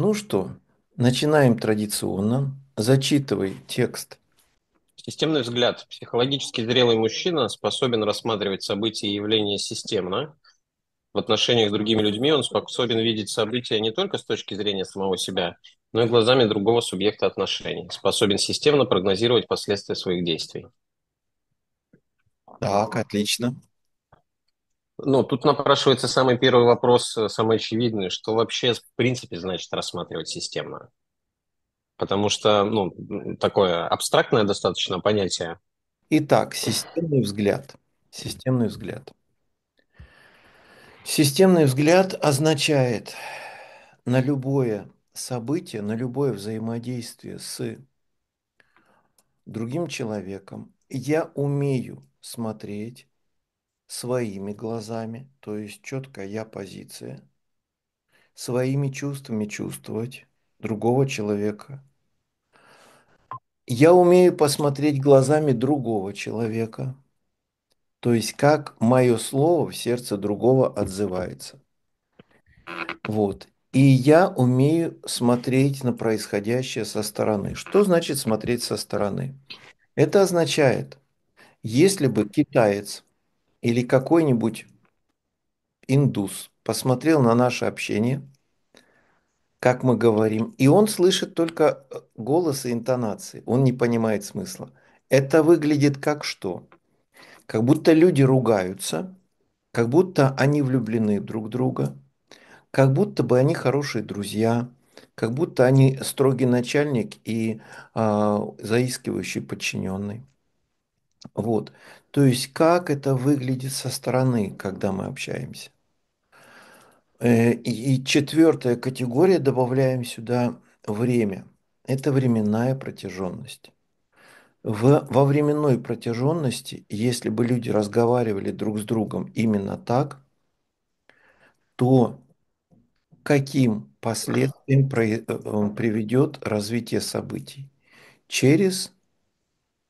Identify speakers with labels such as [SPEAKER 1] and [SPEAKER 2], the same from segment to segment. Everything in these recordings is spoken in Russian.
[SPEAKER 1] Ну
[SPEAKER 2] что, начинаем традиционно. Зачитывай текст.
[SPEAKER 3] Системный взгляд. Психологически зрелый мужчина способен рассматривать события и явления системно. В отношениях с другими людьми он способен видеть события не только с точки зрения самого себя, но и глазами другого субъекта отношений. Способен системно прогнозировать последствия своих действий.
[SPEAKER 2] Так, отлично. Ну, тут
[SPEAKER 3] напрашивается самый первый вопрос, э, самый очевидный, что вообще в принципе значит рассматривать системно? Потому что, ну, такое абстрактное достаточно понятие.
[SPEAKER 2] Итак, системный взгляд. Системный взгляд. Системный взгляд означает на любое событие, на любое взаимодействие с другим человеком. Я умею смотреть своими глазами, то есть четкая я позиция, своими чувствами чувствовать другого человека. Я умею посмотреть глазами другого человека, то есть как мое слово в сердце другого отзывается. Вот. И я умею смотреть на происходящее со стороны. Что значит смотреть со стороны? Это означает, если бы китаец или какой-нибудь индус посмотрел на наше общение, как мы говорим, и он слышит только э, голос и интонации, он не понимает смысла. Это выглядит как что? Как будто люди ругаются, как будто они влюблены друг в друга, как будто бы они хорошие друзья, как будто они строгий начальник и э, заискивающий подчиненный. Вот. То есть как это выглядит со стороны, когда мы общаемся. Э, и четвертая категория, добавляем сюда время. Это временная протяженность. В, во временной протяженности, если бы люди разговаривали друг с другом именно так, то каким последствиям э, э, приведет развитие событий? Через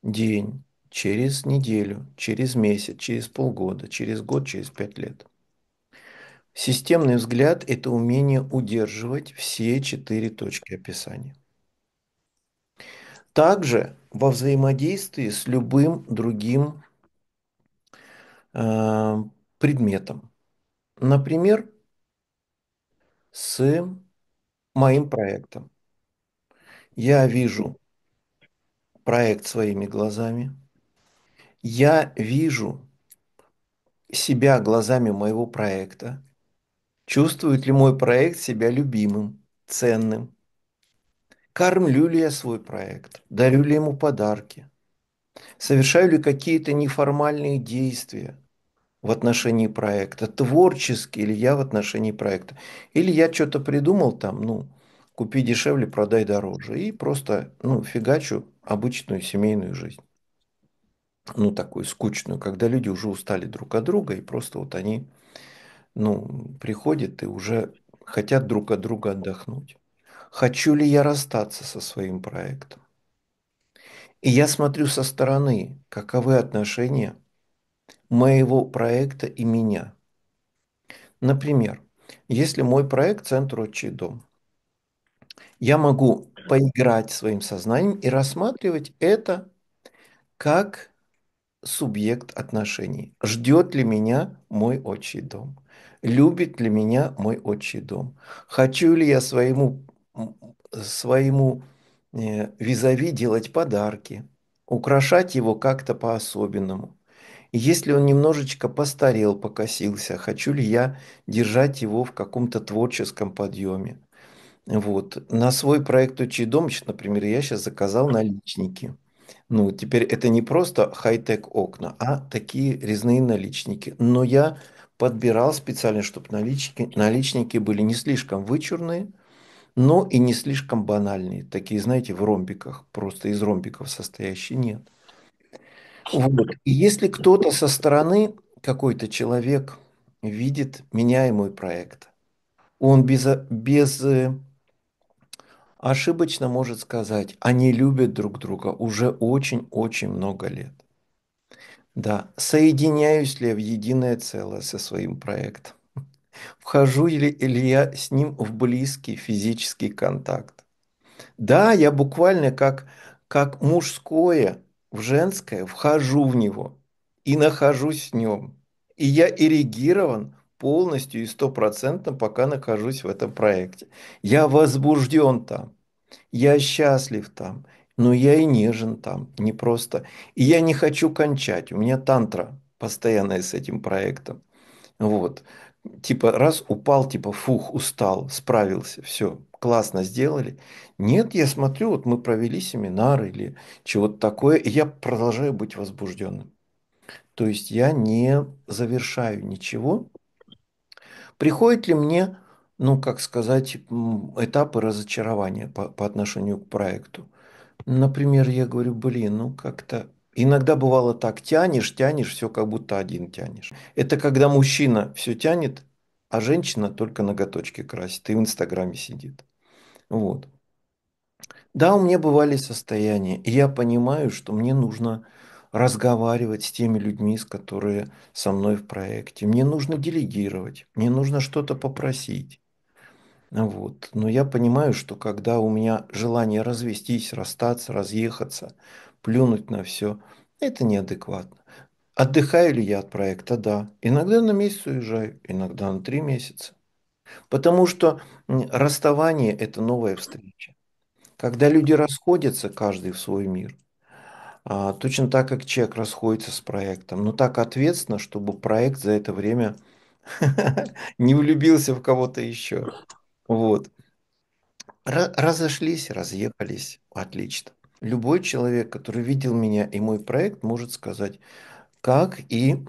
[SPEAKER 2] день, через неделю, через месяц, через полгода, через год, через пять лет. Системный взгляд – это умение удерживать все четыре точки описания. Также во взаимодействии с любым другим э, предметом. Например, с моим проектом. Я вижу проект своими глазами – я вижу себя глазами моего проекта. Чувствует ли мой проект себя любимым, ценным? Кормлю ли я свой проект? Дарю ли ему подарки? Совершаю ли какие-то неформальные действия в отношении проекта? Творческий ли я в отношении проекта? Или я что-то придумал там, ну, купи дешевле, продай дороже. И просто, ну, фигачу обычную семейную жизнь ну, такую скучную, когда люди уже устали друг от друга, и просто вот они, ну, приходят и уже хотят друг от друга отдохнуть. Хочу ли я расстаться со своим проектом? И я смотрю со стороны, каковы отношения моего проекта и меня. Например, если мой проект «Центр отчий дом», я могу поиграть своим сознанием и рассматривать это как субъект отношений. Ждет ли меня мой отчий дом? Любит ли меня мой отчий дом? Хочу ли я своему, своему э, визави делать подарки, украшать его как-то по-особенному? если он немножечко постарел, покосился, хочу ли я держать его в каком-то творческом подъеме? Вот. На свой проект «Отчий дом», например, я сейчас заказал наличники – ну, теперь это не просто хай-тек окна, а такие резные наличники. Но я подбирал специально, чтобы наличники, наличники были не слишком вычурные, но и не слишком банальные. Такие, знаете, в ромбиках, просто из ромбиков состоящие, нет. Вот. И если кто-то со стороны, какой-то человек, видит меняемый проект, он без, без э, ошибочно может сказать, они любят друг друга уже очень-очень много лет. Да, соединяюсь ли я в единое целое со своим проектом? Вхожу ли, ли я с ним в близкий физический контакт? Да, я буквально как, как мужское в женское вхожу в него и нахожусь в нем. И я эрегирован полностью и стопроцентно, пока нахожусь в этом проекте. Я возбужден там, я счастлив там, но я и нежен там, не просто. И я не хочу кончать, у меня тантра постоянная с этим проектом. Вот. Типа раз упал, типа фух, устал, справился, все, классно сделали. Нет, я смотрю, вот мы провели семинар или чего-то такое, и я продолжаю быть возбужденным. То есть я не завершаю ничего, Приходит ли мне, ну, как сказать, этапы разочарования по, по отношению к проекту? Например, я говорю, блин, ну как-то Иногда бывало так, тянешь, тянешь, все как будто один тянешь. Это когда мужчина все тянет, а женщина только ноготочки красит и в Инстаграме сидит. Вот. Да, у меня бывали состояния, и я понимаю, что мне нужно разговаривать с теми людьми, с которыми со мной в проекте. Мне нужно делегировать, мне нужно что-то попросить. Вот. Но я понимаю, что когда у меня желание развестись, расстаться, разъехаться, плюнуть на все, это неадекватно. Отдыхаю ли я от проекта? Да. Иногда на месяц уезжаю, иногда на три месяца. Потому что расставание – это новая встреча. Когда люди расходятся, каждый в свой мир – а, точно так, как человек расходится с проектом, но так ответственно, чтобы проект за это время не влюбился в кого-то еще. Вот. Разошлись, разъехались. Отлично. Любой человек, который видел меня и мой проект, может сказать, как и,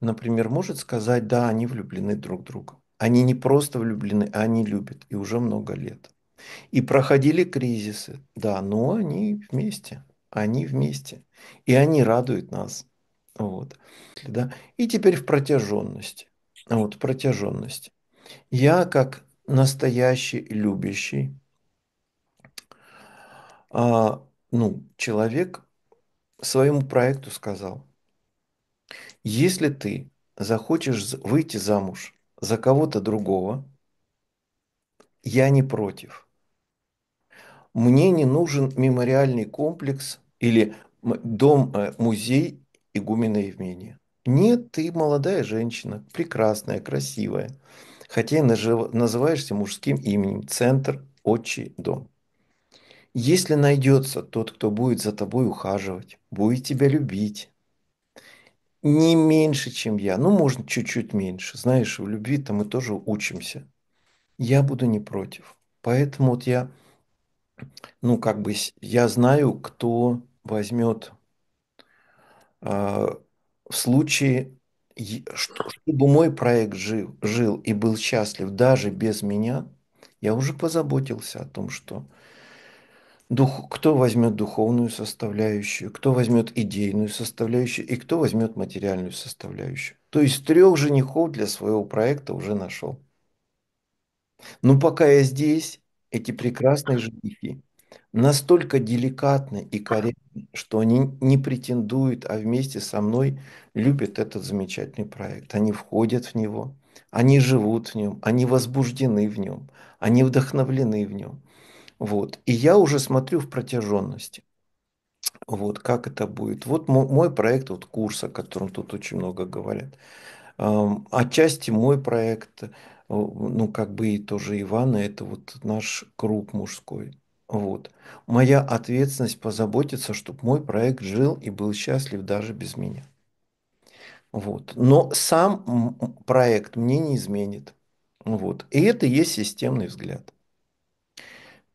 [SPEAKER 2] например, может сказать, да, они влюблены друг в друга. Они не просто влюблены, а они любят, и уже много лет. И проходили кризисы, да, но они вместе, они вместе. И они радуют нас. Вот, да. И теперь в протяженность, Вот, протяженность. Я, как настоящий любящий, а, ну, человек своему проекту сказал, если ты захочешь выйти замуж за кого-то другого, я не против – мне не нужен мемориальный комплекс или дом-музей э, игумена Евмения. Нет, ты молодая женщина, прекрасная, красивая, хотя и называешься мужским именем, центр, отчий дом. Если найдется тот, кто будет за тобой ухаживать, будет тебя любить, не меньше, чем я, ну, можно чуть-чуть меньше. Знаешь, в любви-то мы тоже учимся. Я буду не против. Поэтому вот я ну, как бы я знаю, кто возьмет а, в случае, чтобы мой проект жил, жил и был счастлив даже без меня, я уже позаботился о том, что дух, кто возьмет духовную составляющую, кто возьмет идейную составляющую и кто возьмет материальную составляющую. То есть трех женихов для своего проекта уже нашел. Ну пока я здесь, эти прекрасные женихи настолько деликатны и корректны, что они не претендуют, а вместе со мной любят этот замечательный проект. Они входят в него, они живут в нем, они возбуждены в нем, они вдохновлены в нем. Вот. И я уже смотрю в протяженности. Вот как это будет. Вот мой проект, вот курс, о котором тут очень много говорят. Отчасти мой проект, Э, ну, как бы и тоже Ивана, это вот наш круг мужской. Вот. Моя ответственность позаботиться, чтобы мой проект жил и был счастлив даже без меня. Вот. Но сам проект мне не изменит. Вот. И это и есть системный взгляд.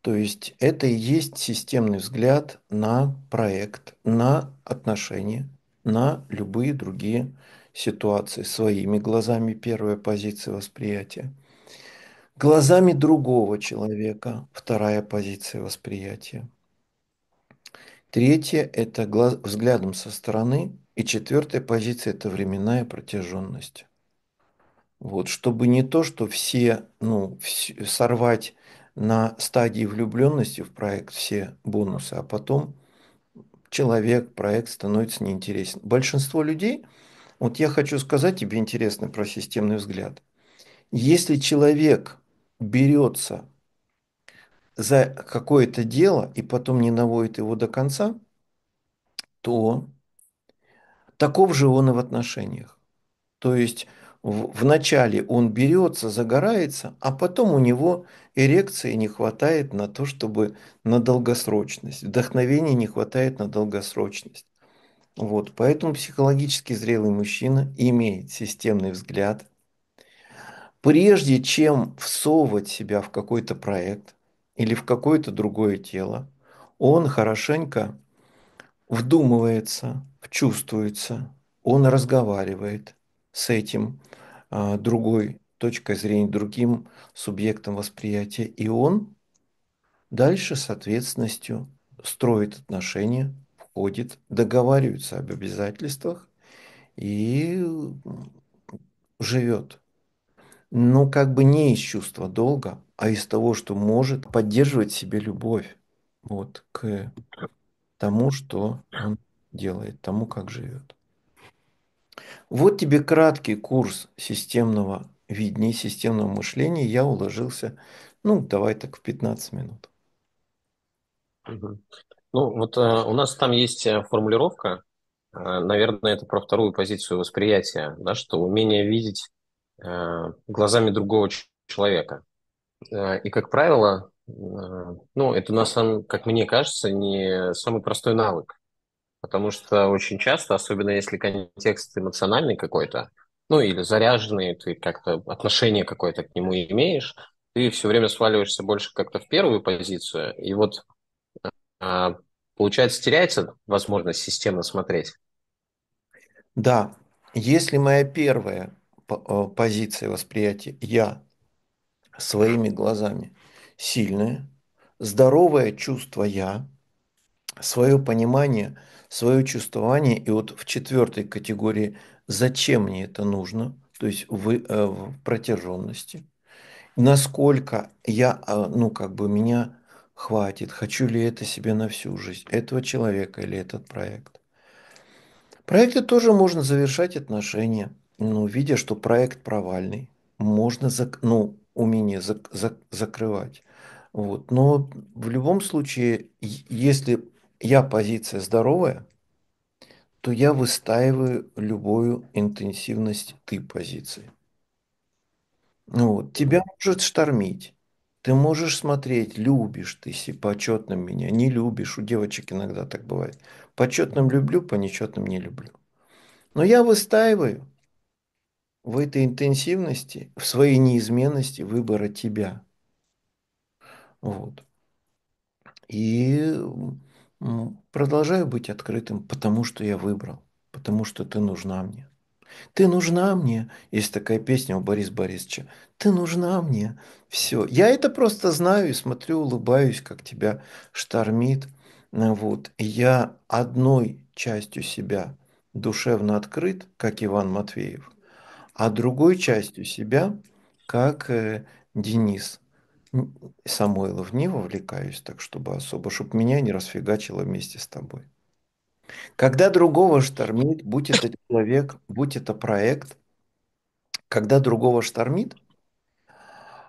[SPEAKER 2] То есть это и есть системный взгляд на проект, на отношения, на любые другие ситуации своими глазами первая позиция восприятия, глазами другого человека вторая позиция восприятия. Третье – это глаз, взглядом со стороны. И четвертая позиция – это временная протяженность. Вот, чтобы не то, что все, ну, все, сорвать на стадии влюбленности в проект все бонусы, а потом человек, проект становится неинтересен. Большинство людей – вот я хочу сказать тебе интересно про системный взгляд. Если человек берется за какое-то дело и потом не наводит его до конца, то таков же он и в отношениях. То есть вначале он берется, загорается, а потом у него эрекции не хватает на то, чтобы на долгосрочность, вдохновения не хватает на долгосрочность. Вот, поэтому психологически зрелый мужчина имеет системный взгляд. Прежде чем всовывать себя в какой-то проект или в какое-то другое тело, он хорошенько вдумывается, чувствуется, он разговаривает с этим а, другой точкой зрения, другим субъектом восприятия, и он дальше с ответственностью строит отношения приходит, договаривается об обязательствах и живет. Но как бы не из чувства долга, а из того, что может поддерживать себе любовь вот, к тому, что он делает, тому, как живет. Вот тебе краткий курс системного видения, системного мышления. Я уложился, ну, давай так, в 15 минут.
[SPEAKER 3] Ну, вот э, у нас там есть э, формулировка, э, наверное, это про вторую позицию восприятия, да, что умение видеть э, глазами другого человека. Э, и, как правило, э, ну, это у нас, как мне кажется, не самый простой навык. Потому что очень часто, особенно если контекст эмоциональный какой-то, ну или заряженный, ты как-то отношение какое-то к нему имеешь, ты все время сваливаешься больше как-то в первую позицию. И вот а, получается, теряется возможность системно
[SPEAKER 2] смотреть? Да. Если моя первая э, позиция восприятия «я» своими глазами сильная, здоровое чувство «я», свое понимание, свое чувствование, и вот в четвертой категории «зачем мне это нужно», то есть в, э, в протяженности, насколько я, э, ну как бы меня хватит, хочу ли это себе на всю жизнь, этого человека или этот проект. Проекты тоже можно завершать отношения, но ну, видя, что проект провальный, можно, зак- ну, умение зак- зак- закрывать. Вот. Но в любом случае, если я позиция здоровая, то я выстаиваю любую интенсивность ты позиции. Ну вот. Тебя может штормить, ты можешь смотреть, любишь ты почетным меня, не любишь. У девочек иногда так бывает. Почетным люблю, по нечетным не люблю. Но я выстаиваю в этой интенсивности, в своей неизменности выбора тебя. Вот. И продолжаю быть открытым, потому что я выбрал, потому что ты нужна мне. Ты нужна мне. Есть такая песня у Бориса Борисовича. Ты нужна мне. Все. Я это просто знаю и смотрю, улыбаюсь, как тебя штормит. Вот. И я одной частью себя душевно открыт, как Иван Матвеев, а другой частью себя, как э, Денис Самойлов. Не вовлекаюсь так, чтобы особо, чтобы меня не расфигачило вместе с тобой. Когда другого штормит, будь это человек, будь это проект, когда другого штормит,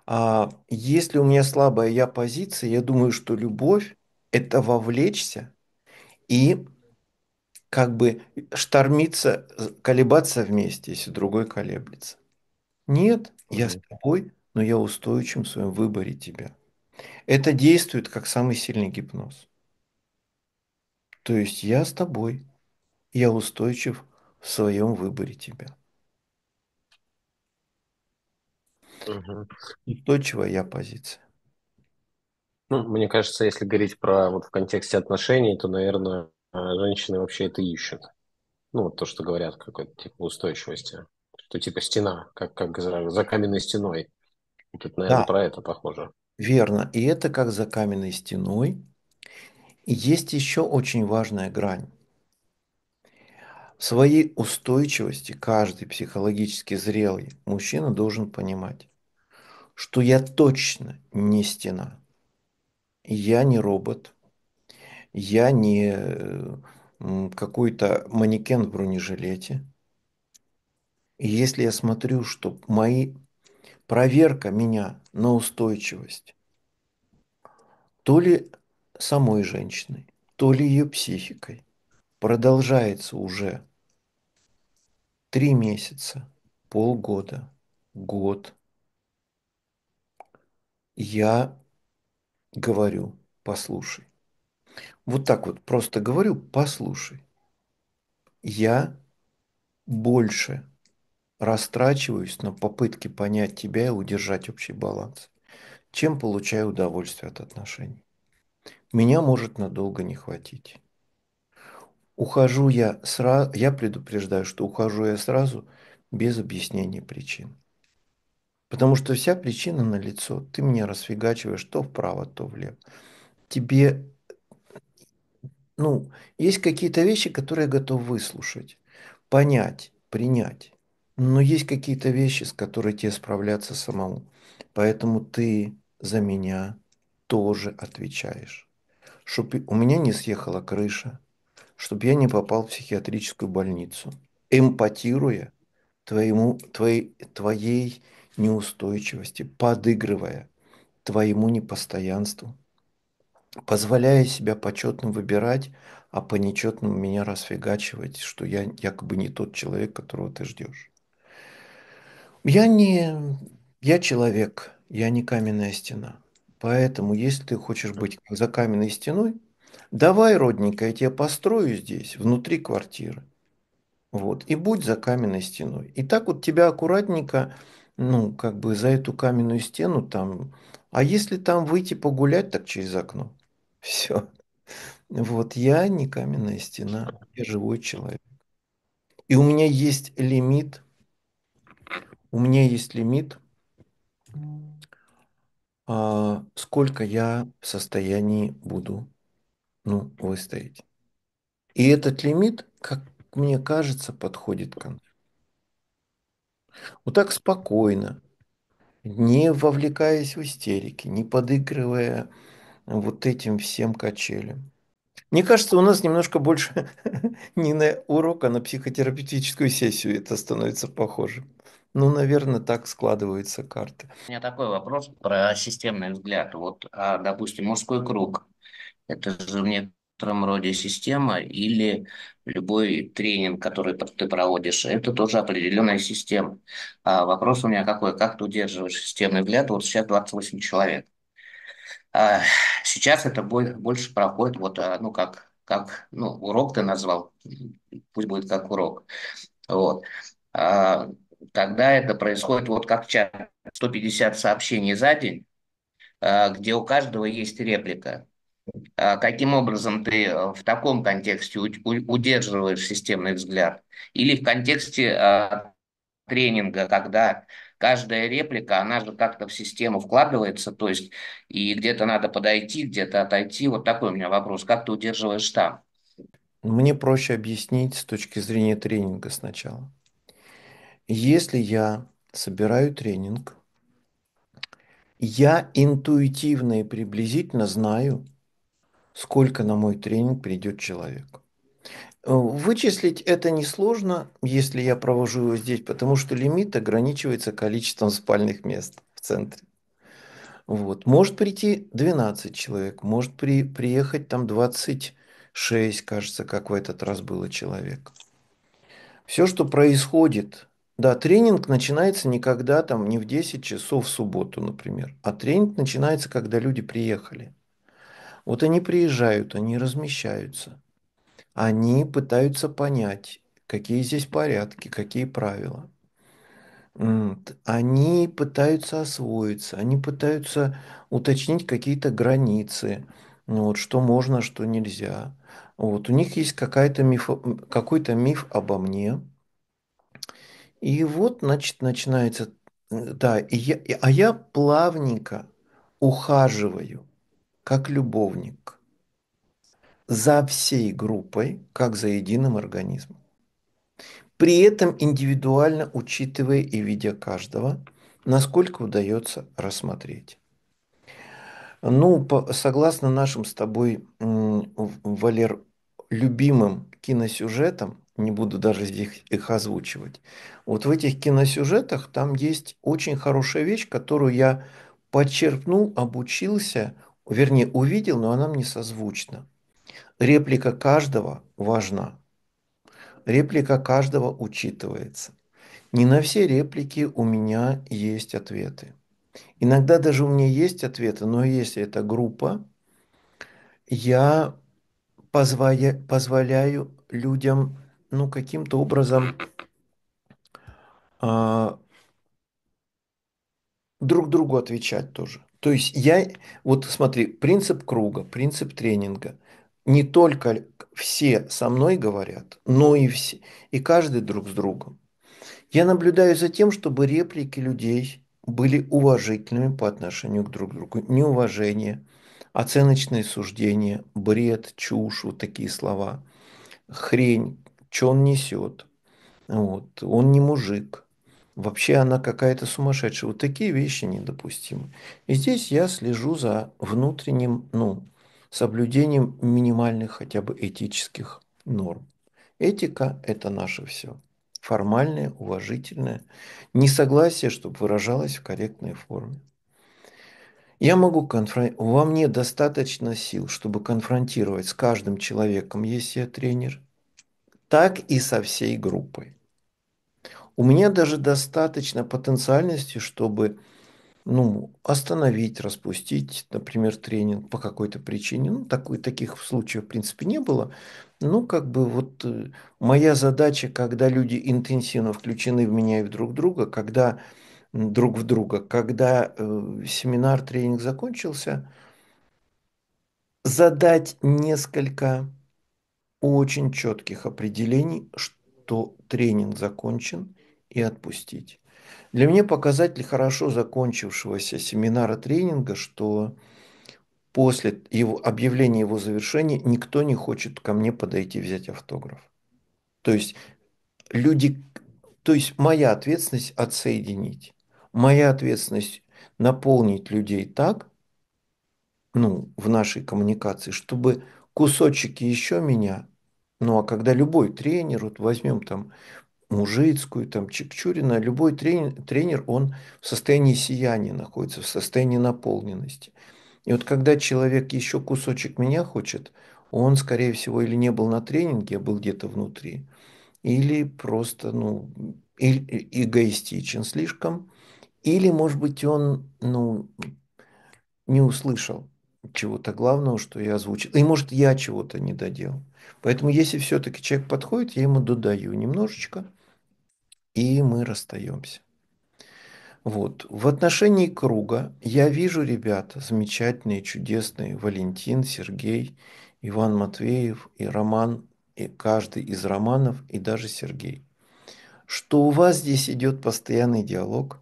[SPEAKER 2] а, если у меня слабая я позиция, я думаю, что любовь – это вовлечься и как бы штормиться, колебаться вместе, если другой колеблется. Нет, я с тобой, но я устойчив в своем выборе тебя. Это действует как самый сильный гипноз. То есть я с тобой, я устойчив в своем выборе тебя. Угу. Устойчивая я позиция.
[SPEAKER 3] Ну, мне кажется, если говорить про вот в контексте отношений, то, наверное, женщины вообще это ищут. Ну, вот то, что говорят, какой-то типа устойчивости. Что типа стена, как, как за, за каменной стеной. Тут, наверное, да. про это похоже.
[SPEAKER 2] Верно. И это как за каменной стеной. Есть еще очень важная грань. В своей устойчивости каждый психологически зрелый мужчина должен понимать, что я точно не стена, я не робот, я не э, какой-то манекен в бронежилете. И если я смотрю, что мои проверка меня на устойчивость, то ли самой женщиной, то ли ее психикой, продолжается уже три месяца, полгода, год. Я говорю, послушай. Вот так вот просто говорю, послушай. Я больше растрачиваюсь на попытки понять тебя и удержать общий баланс, чем получаю удовольствие от отношений меня может надолго не хватить. Ухожу я сразу, я предупреждаю, что ухожу я сразу без объяснения причин. Потому что вся причина на лицо. Ты меня расфигачиваешь то вправо, то влево. Тебе, ну, есть какие-то вещи, которые я готов выслушать, понять, принять. Но есть какие-то вещи, с которыми тебе справляться самому. Поэтому ты за меня тоже отвечаешь чтобы у меня не съехала крыша, чтобы я не попал в психиатрическую больницу, эмпатируя твоему, твоей, твоей неустойчивости, подыгрывая твоему непостоянству, позволяя себя почетным выбирать, а по нечетному меня расфигачивать, что я якобы не тот человек, которого ты ждешь. Я не... Я человек, я не каменная стена. Поэтому, если ты хочешь быть за каменной стеной, давай, родненько, я тебя построю здесь, внутри квартиры. Вот, и будь за каменной стеной. И так вот тебя аккуратненько, ну, как бы за эту каменную стену там. А если там выйти погулять, так через окно. Все. Вот, я не каменная стена, я живой человек. И у меня есть лимит. У меня есть лимит а, сколько я в состоянии буду ну, выстоять. И этот лимит, как мне кажется, подходит к концу. Вот так спокойно, не вовлекаясь в истерики, не подыгрывая вот этим всем качелям. Мне кажется, у нас немножко больше не на урок, а на психотерапевтическую сессию это становится похоже. Ну, наверное, так складываются карты.
[SPEAKER 4] У меня такой вопрос про системный взгляд. Вот, а, допустим, мужской круг. Это же в некотором роде система или любой тренинг, который ты проводишь, это тоже определенная система. А вопрос у меня какой? Как ты удерживаешь системный взгляд? Вот сейчас 28 человек. А сейчас это больше проходит вот, а, ну, как, как ну, урок ты назвал, пусть будет как урок. Вот. А, когда это происходит вот как чат, 150 сообщений за день, а, где у каждого есть реплика. А каким образом ты э, в таком контексте удерживаешь системный взгляд? Или в контексте а, тренинга, когда каждая реплика, она же как-то в систему вкладывается, то есть и где-то надо подойти, где-то отойти. Вот такой у меня вопрос. Как ты удерживаешь там?
[SPEAKER 2] Ну, мне проще объяснить с точки зрения тренинга сначала. Если я собираю тренинг, я интуитивно и приблизительно знаю, сколько на мой тренинг придет человек. Э, вычислить это несложно, если я провожу его здесь, потому что лимит ограничивается количеством спальных мест в центре. Вот. Может прийти 12 человек, может при, приехать там 26, кажется, как в этот раз было человек. Все, что происходит да, тренинг начинается никогда там не в 10 часов в субботу, например, а тренинг начинается, когда люди приехали. Вот они приезжают, они размещаются, они пытаются понять, какие здесь порядки, какие правила. Они пытаются освоиться, они пытаются уточнить какие-то границы, ну вот, что можно, что нельзя. Вот, у них есть какой-то миф, какой миф обо мне, и вот, значит, начинается, э, да, и я, а я плавненько ухаживаю, как любовник, за всей группой, как за единым организмом. При этом индивидуально учитывая и видя каждого, насколько удается рассмотреть. Ну, по, согласно нашим с тобой, Валер, любимым киносюжетам, не буду даже здесь их озвучивать. Вот в этих киносюжетах там есть очень хорошая вещь, которую я подчеркнул, обучился, вернее, увидел, но она мне созвучна. Реплика каждого важна. Реплика каждого учитывается. Не на все реплики у меня есть ответы. Иногда даже у меня есть ответы, но если это группа, я позволя, позволяю людям ну, каким-то образом а, друг другу отвечать тоже. То есть я, вот смотри, принцип круга, принцип тренинга. Не только все со мной говорят, но и все, и каждый друг с другом. Я наблюдаю за тем, чтобы реплики людей были уважительными по отношению к друг другу. Неуважение, оценочные суждения, бред, чушь, вот такие слова, хрень, что он несет. Вот. Он не мужик. Вообще она какая-то сумасшедшая. Вот такие вещи недопустимы. И здесь я слежу за внутренним, ну, соблюдением минимальных хотя бы этических норм. Этика – это наше все. Формальное, уважительное. Несогласие, чтобы выражалось в корректной форме. Я могу конфронтировать. Во мне достаточно сил, чтобы конфронтировать с каждым человеком, если я тренер – так и со всей группой. У меня даже достаточно потенциальности, чтобы ну, остановить, распустить, например, тренинг по какой-то причине. Ну, такой, таких случаев, в принципе, не было. Ну, как бы вот э, моя задача, когда люди интенсивно включены в меня и в друг друга, когда друг в друга, когда э, семинар, тренинг закончился, задать несколько очень четких определений, что тренинг закончен и отпустить. Для меня показатель хорошо закончившегося семинара тренинга, что после его, объявления его завершения никто не хочет ко мне подойти взять автограф. То есть люди, то есть моя ответственность отсоединить, моя ответственность наполнить людей так, ну, в нашей коммуникации, чтобы кусочки еще меня ну а когда любой тренер, вот возьмем там Мужицкую, там Чикчурина, любой тренер, тренер, он в состоянии сияния находится, в состоянии наполненности. И вот когда человек еще кусочек меня хочет, он, скорее всего, или не был на тренинге, а был где-то внутри, или просто, ну, эгоистичен слишком, или, может быть, он, ну, не услышал чего-то главного, что я озвучил. И, может, я чего-то не доделал. Поэтому, если все-таки человек подходит, я ему додаю немножечко, и мы расстаемся. Вот. В отношении круга я вижу ребята замечательные, чудесные. Валентин, Сергей, Иван Матвеев и Роман, и каждый из Романов, и даже Сергей. Что у вас здесь идет постоянный диалог.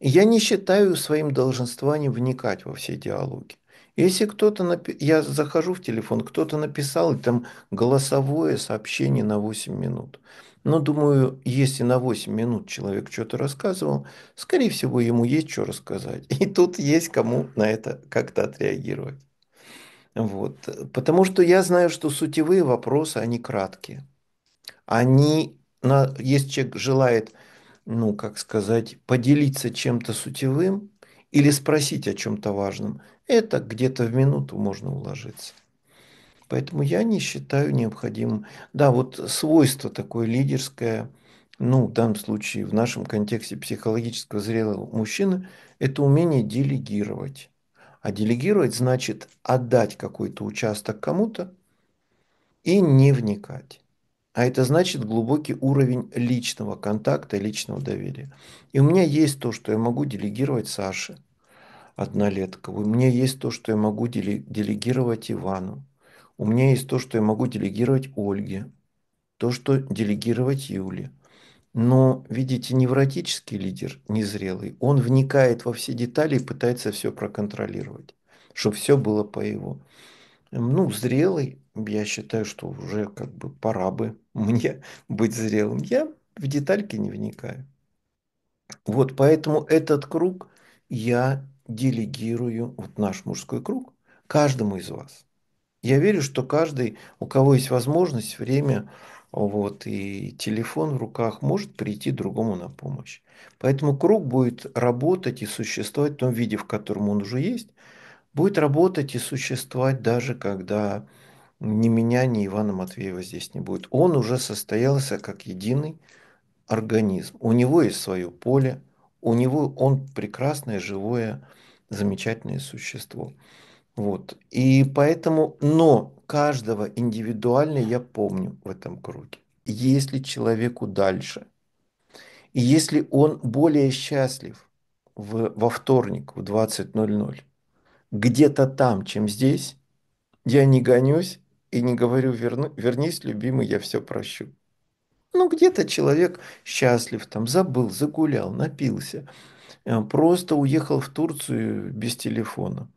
[SPEAKER 2] я не считаю своим долженством вникать во все диалоги. Если кто-то, напи... я захожу в телефон, кто-то написал, и там голосовое сообщение на 8 минут. Но думаю, если на 8 минут человек что-то рассказывал, скорее всего, ему есть что рассказать. И тут есть кому на это как-то отреагировать. Вот. Потому что я знаю, что сутевые вопросы, они краткие. Они, на, если человек желает, ну, как сказать, поделиться чем-то сутевым или спросить о чем-то важном – это где-то в минуту можно уложиться. Поэтому я не считаю необходимым. Да, вот свойство такое лидерское, ну, в данном случае, в нашем контексте психологического зрелого мужчины, это умение делегировать. А делегировать значит отдать какой-то участок кому-то и не вникать. А это значит глубокий уровень личного контакта, личного доверия. И у меня есть то, что я могу делегировать Саше – однолетка. У меня есть то, что я могу делегировать Ивану. У меня есть то, что я могу делегировать Ольге. То, что делегировать Юле. Но, видите, невротический лидер, незрелый, он вникает во все детали и пытается все проконтролировать, чтобы все было по его. Ну, зрелый, я считаю, что уже как бы пора бы мне быть зрелым. Я в детальки не вникаю. Вот поэтому этот круг я делегирую вот наш мужской круг каждому из вас. Я верю, что каждый, у кого есть возможность, время вот, и телефон в руках, может прийти другому на помощь. Поэтому круг будет работать и существовать в том виде, в котором он уже есть, будет работать и существовать даже когда ни меня, ни Ивана Матвеева здесь не будет. Он уже состоялся как единый организм. У него есть свое поле, у него он прекрасное живое замечательное существо. Вот. И поэтому, но каждого индивидуально я помню в этом круге. Если человеку дальше, и если он более счастлив в, во вторник в 20.00, где-то там, чем здесь, я не гонюсь и не говорю, верну, вернись, любимый, я все прощу. Ну, где-то человек счастлив, там забыл, загулял, напился – Э, просто уехал в Турцию без телефона.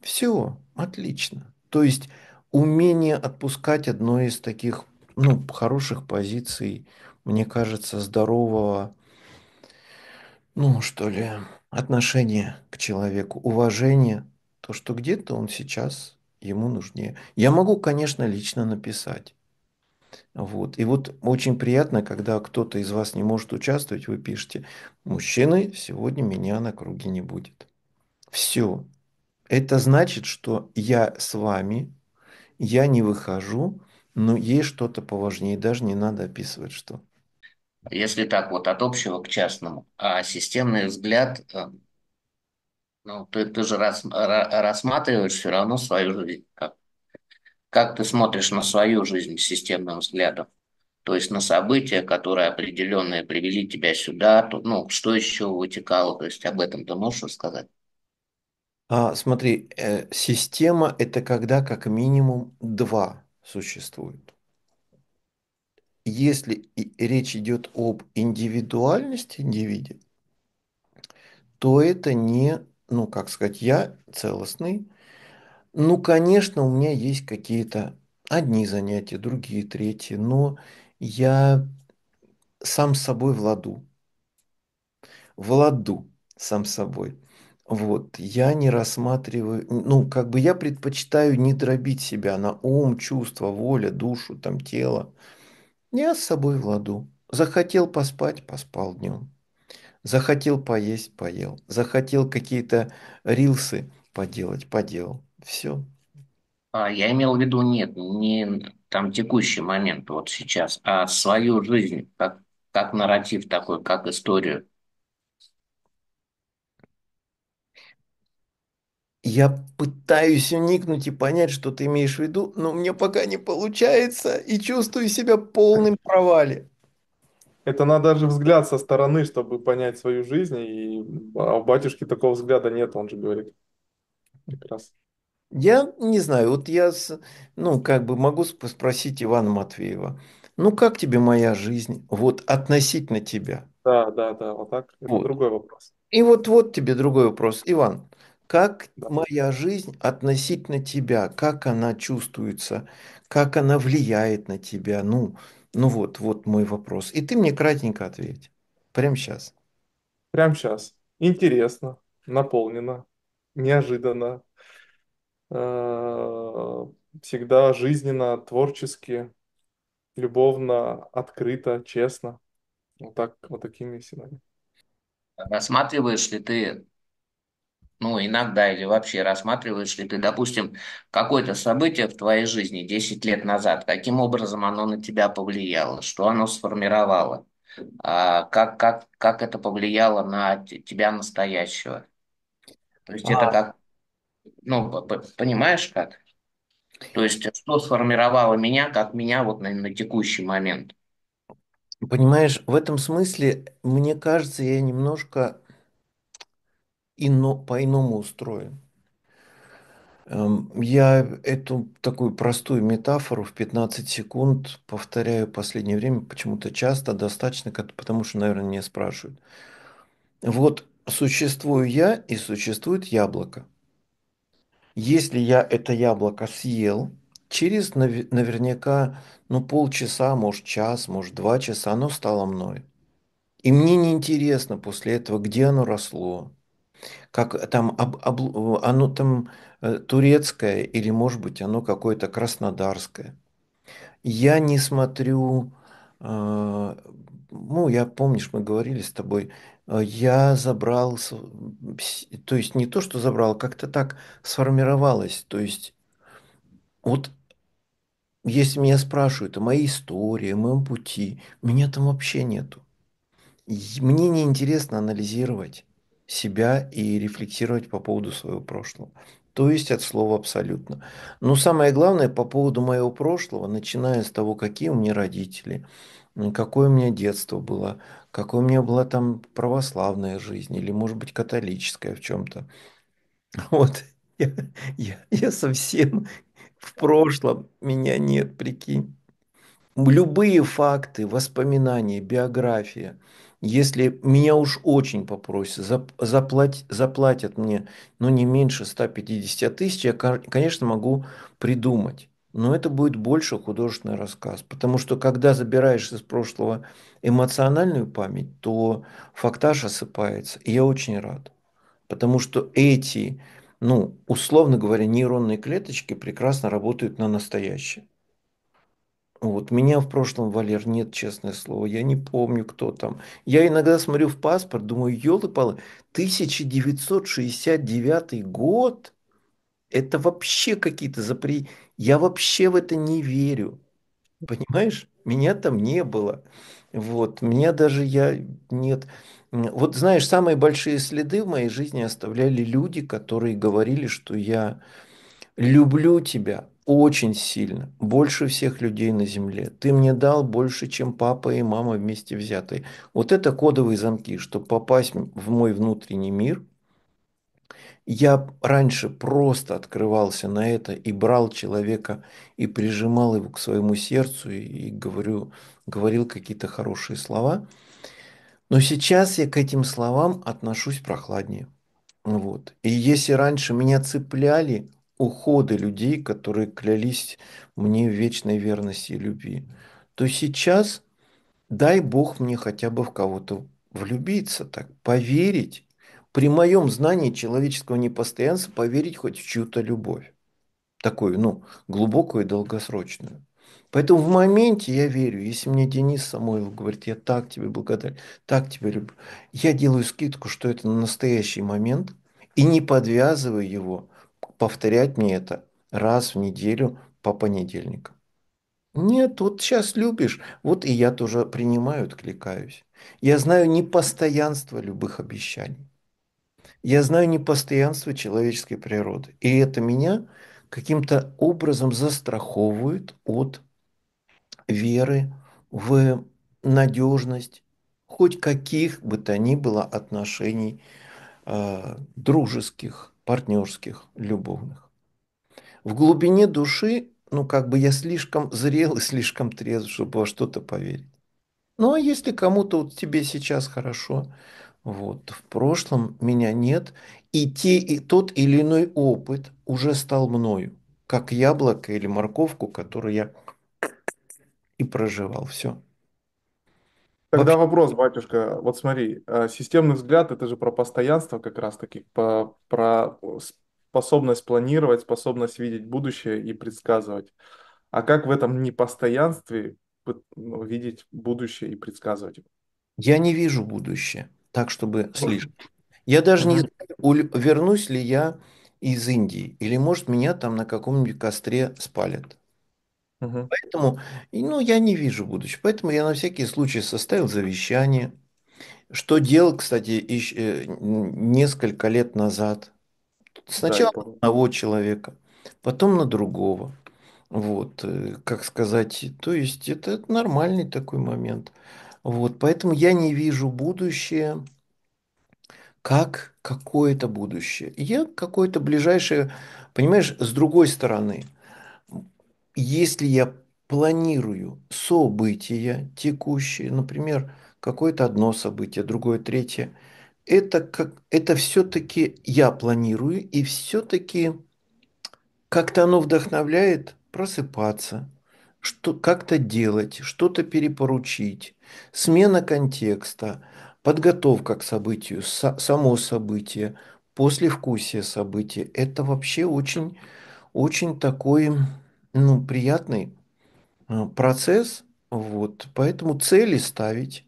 [SPEAKER 2] Все, отлично. То есть умение отпускать одно из таких ну, хороших позиций, мне кажется, здорового, ну, что ли, отношения к человеку, уважение, то, что где-то он сейчас ему нужнее. Я могу, конечно, лично написать. Вот. И вот очень приятно, когда кто-то из вас не может участвовать, вы пишете, мужчины, сегодня меня на круге не будет. Все. Это значит, что я с вами, я не выхожу, но есть что-то поважнее, даже не надо описывать, что.
[SPEAKER 4] Если так, вот от общего к частному, а системный взгляд, э, ну, ты, ты же рас, рассматриваешь все равно свою жизнь как как ты смотришь на свою жизнь системным взглядом, то есть на события, которые определенные привели тебя сюда, то, ну, что еще вытекало, то есть об этом ты можешь рассказать?
[SPEAKER 2] А, смотри, э, система это когда как минимум два существуют. Если речь идет об индивидуальности индивиде, то это не, ну, как сказать, я целостный, ну, конечно, у меня есть какие-то одни занятия, другие, третьи, но я сам с собой в ладу, в ладу сам с собой. Вот, я не рассматриваю, ну, как бы я предпочитаю не дробить себя на ум, чувства, воля, душу, там, тело. Я с собой в ладу. Захотел поспать, поспал днем. Захотел поесть, поел. Захотел какие-то рилсы поделать, поделал. Все.
[SPEAKER 4] А, я имел в виду, нет, не там текущий момент вот сейчас, а свою жизнь, как, как нарратив такой, как историю.
[SPEAKER 2] Я пытаюсь уникнуть и понять, что ты имеешь в виду, но мне пока не получается и чувствую себя полным
[SPEAKER 5] провале. Это надо даже взгляд со стороны, чтобы понять свою жизнь, и а у батюшки такого взгляда нет, он же говорит. Прекрасно.
[SPEAKER 2] Я не знаю, вот я, ну, как бы могу спросить Ивана Матвеева, ну, как тебе моя жизнь, вот, относительно тебя?
[SPEAKER 5] Да, да, да, вот так. Это Вот. другой вопрос.
[SPEAKER 2] И вот, вот тебе другой вопрос. Иван, как моя жизнь относительно тебя? Как она чувствуется? Как она влияет на тебя? Ну, ну вот, вот мой вопрос. И ты мне кратенько ответь. Прямо сейчас. Прямо
[SPEAKER 5] сейчас. Интересно,
[SPEAKER 2] наполнено, неожиданно,
[SPEAKER 5] Э, всегда жизненно, творчески, любовно, открыто, честно. Вот, так, вот такими синонимами.
[SPEAKER 4] Рассматриваешь ли ты, ну, иногда или вообще рассматриваешь ли ты, допустим, какое-то событие в твоей жизни 10 лет назад, каким образом оно на тебя повлияло, что оно сформировало, а как, как, как это повлияло на тебя настоящего? То есть а, это как ну, понимаешь как? То есть, что сформировало меня, как меня вот на, на текущий момент?
[SPEAKER 2] Понимаешь, в этом смысле, мне кажется, я немножко ино, по-иному устроен. Эм, я эту такую простую метафору в 15 секунд повторяю в последнее время, почему-то часто, достаточно, потому что, наверное, меня спрашивают. Вот существую я и существует яблоко. Если я это яблоко съел, через наверняка ну, полчаса, может час, может два часа оно стало мной. И мне не интересно после этого, где оно росло, как там об, об, оно там э, турецкое или, может быть, оно какое-то краснодарское. Я не смотрю, э, ну, я помнишь, мы говорили с тобой, Э, я забрал, то есть не то, что забрал, а как-то так сформировалось. То есть вот если меня спрашивают о моей истории, о моем пути, меня там вообще нету. Мне не интересно анализировать себя и рефлексировать по поводу своего прошлого. То есть от слова абсолютно. Но самое главное по поводу моего прошлого, начиная с того, какие у меня родители, какое у меня детство было, какой у меня была там православная жизнь, или, может быть, католическая в чем-то. Вот, я, я, я совсем в прошлом, меня нет, прикинь. Любые факты, воспоминания, биография, если меня уж очень попросят, заплатят, заплатят мне, ну, не меньше 150 тысяч, я, конечно, могу придумать. Но это будет больше художественный рассказ. Потому что, когда забираешь из прошлого эмоциональную память, то фактаж осыпается. И я очень рад, потому что эти, ну, условно говоря, нейронные клеточки прекрасно работают на настоящее. Вот меня в прошлом, Валер, нет, честное слово, я не помню, кто там. Я иногда смотрю в паспорт, думаю, елы-палы, 1969 год, это вообще какие-то запри... Я вообще в это не верю, понимаешь? Меня там не было. Вот, мне даже я нет... Вот знаешь, самые большие следы в моей жизни оставляли люди, которые говорили, что я люблю тебя очень сильно, больше всех людей на земле. Ты мне дал больше, чем папа и мама вместе взятые. Вот это кодовые замки, чтобы попасть в мой внутренний мир, я раньше просто открывался на это и брал человека и прижимал его к своему сердцу и, и говорю, говорил какие-то хорошие слова. Но сейчас я к этим словам отношусь прохладнее. Вот. И если раньше меня цепляли уходы людей, которые клялись мне в вечной верности и любви, то сейчас дай Бог мне хотя бы в кого-то влюбиться, так поверить при моем знании человеческого непостоянства поверить хоть в чью-то любовь. Такую, ну, глубокую и долгосрочную. Поэтому в моменте я верю, если мне Денис Самойлов говорит, я так тебе благодарен, так тебя люблю, я делаю скидку, что это на настоящий момент, и не подвязываю его повторять мне это раз в неделю по понедельникам. Нет, вот сейчас любишь, вот и я тоже принимаю, откликаюсь. Я знаю непостоянство любых обещаний. Я знаю непостоянство человеческой природы. И это меня каким-то образом застраховывает от веры в надежность хоть каких бы то ни было отношений э, дружеских, партнерских, любовных. В глубине души, ну как бы я слишком зрел и слишком трезв, чтобы во что-то поверить. Ну а если кому-то вот тебе сейчас хорошо, вот. В прошлом меня нет, и, те, и тот или иной опыт уже стал мною, как яблоко или морковку, которую я и проживал. Все.
[SPEAKER 5] Тогда вопрос, батюшка, вот смотри, э, системный взгляд, это же про постоянство как раз-таки, по, про способность планировать, способность видеть будущее и предсказывать. А как в этом непостоянстве ну, видеть будущее и предсказывать?
[SPEAKER 2] Я не вижу будущее так, чтобы слишком. Я даже не знаю, вернусь ли я из Индии, или, может, меня там на каком-нибудь костре спалят. Угу. Поэтому, ну, я не вижу будущего. Поэтому я на всякий случай составил завещание, что делал, кстати, э, несколько лет назад. Сначала да, одного человека, потом на другого. Вот, э, как сказать, то есть это нормальный такой момент. Вот, поэтому я не вижу будущее как какое-то будущее. Я какое-то ближайшее, понимаешь, с другой стороны, если я планирую события текущие, например, какое-то одно событие, другое, третье, это как это все-таки я планирую, и все-таки как-то оно вдохновляет просыпаться, что, как-то делать, что-то перепоручить, смена контекста, подготовка к событию, само событие, послевкусие события. Это вообще очень, очень такой ну, приятный э, процесс. Вот. Поэтому цели ставить,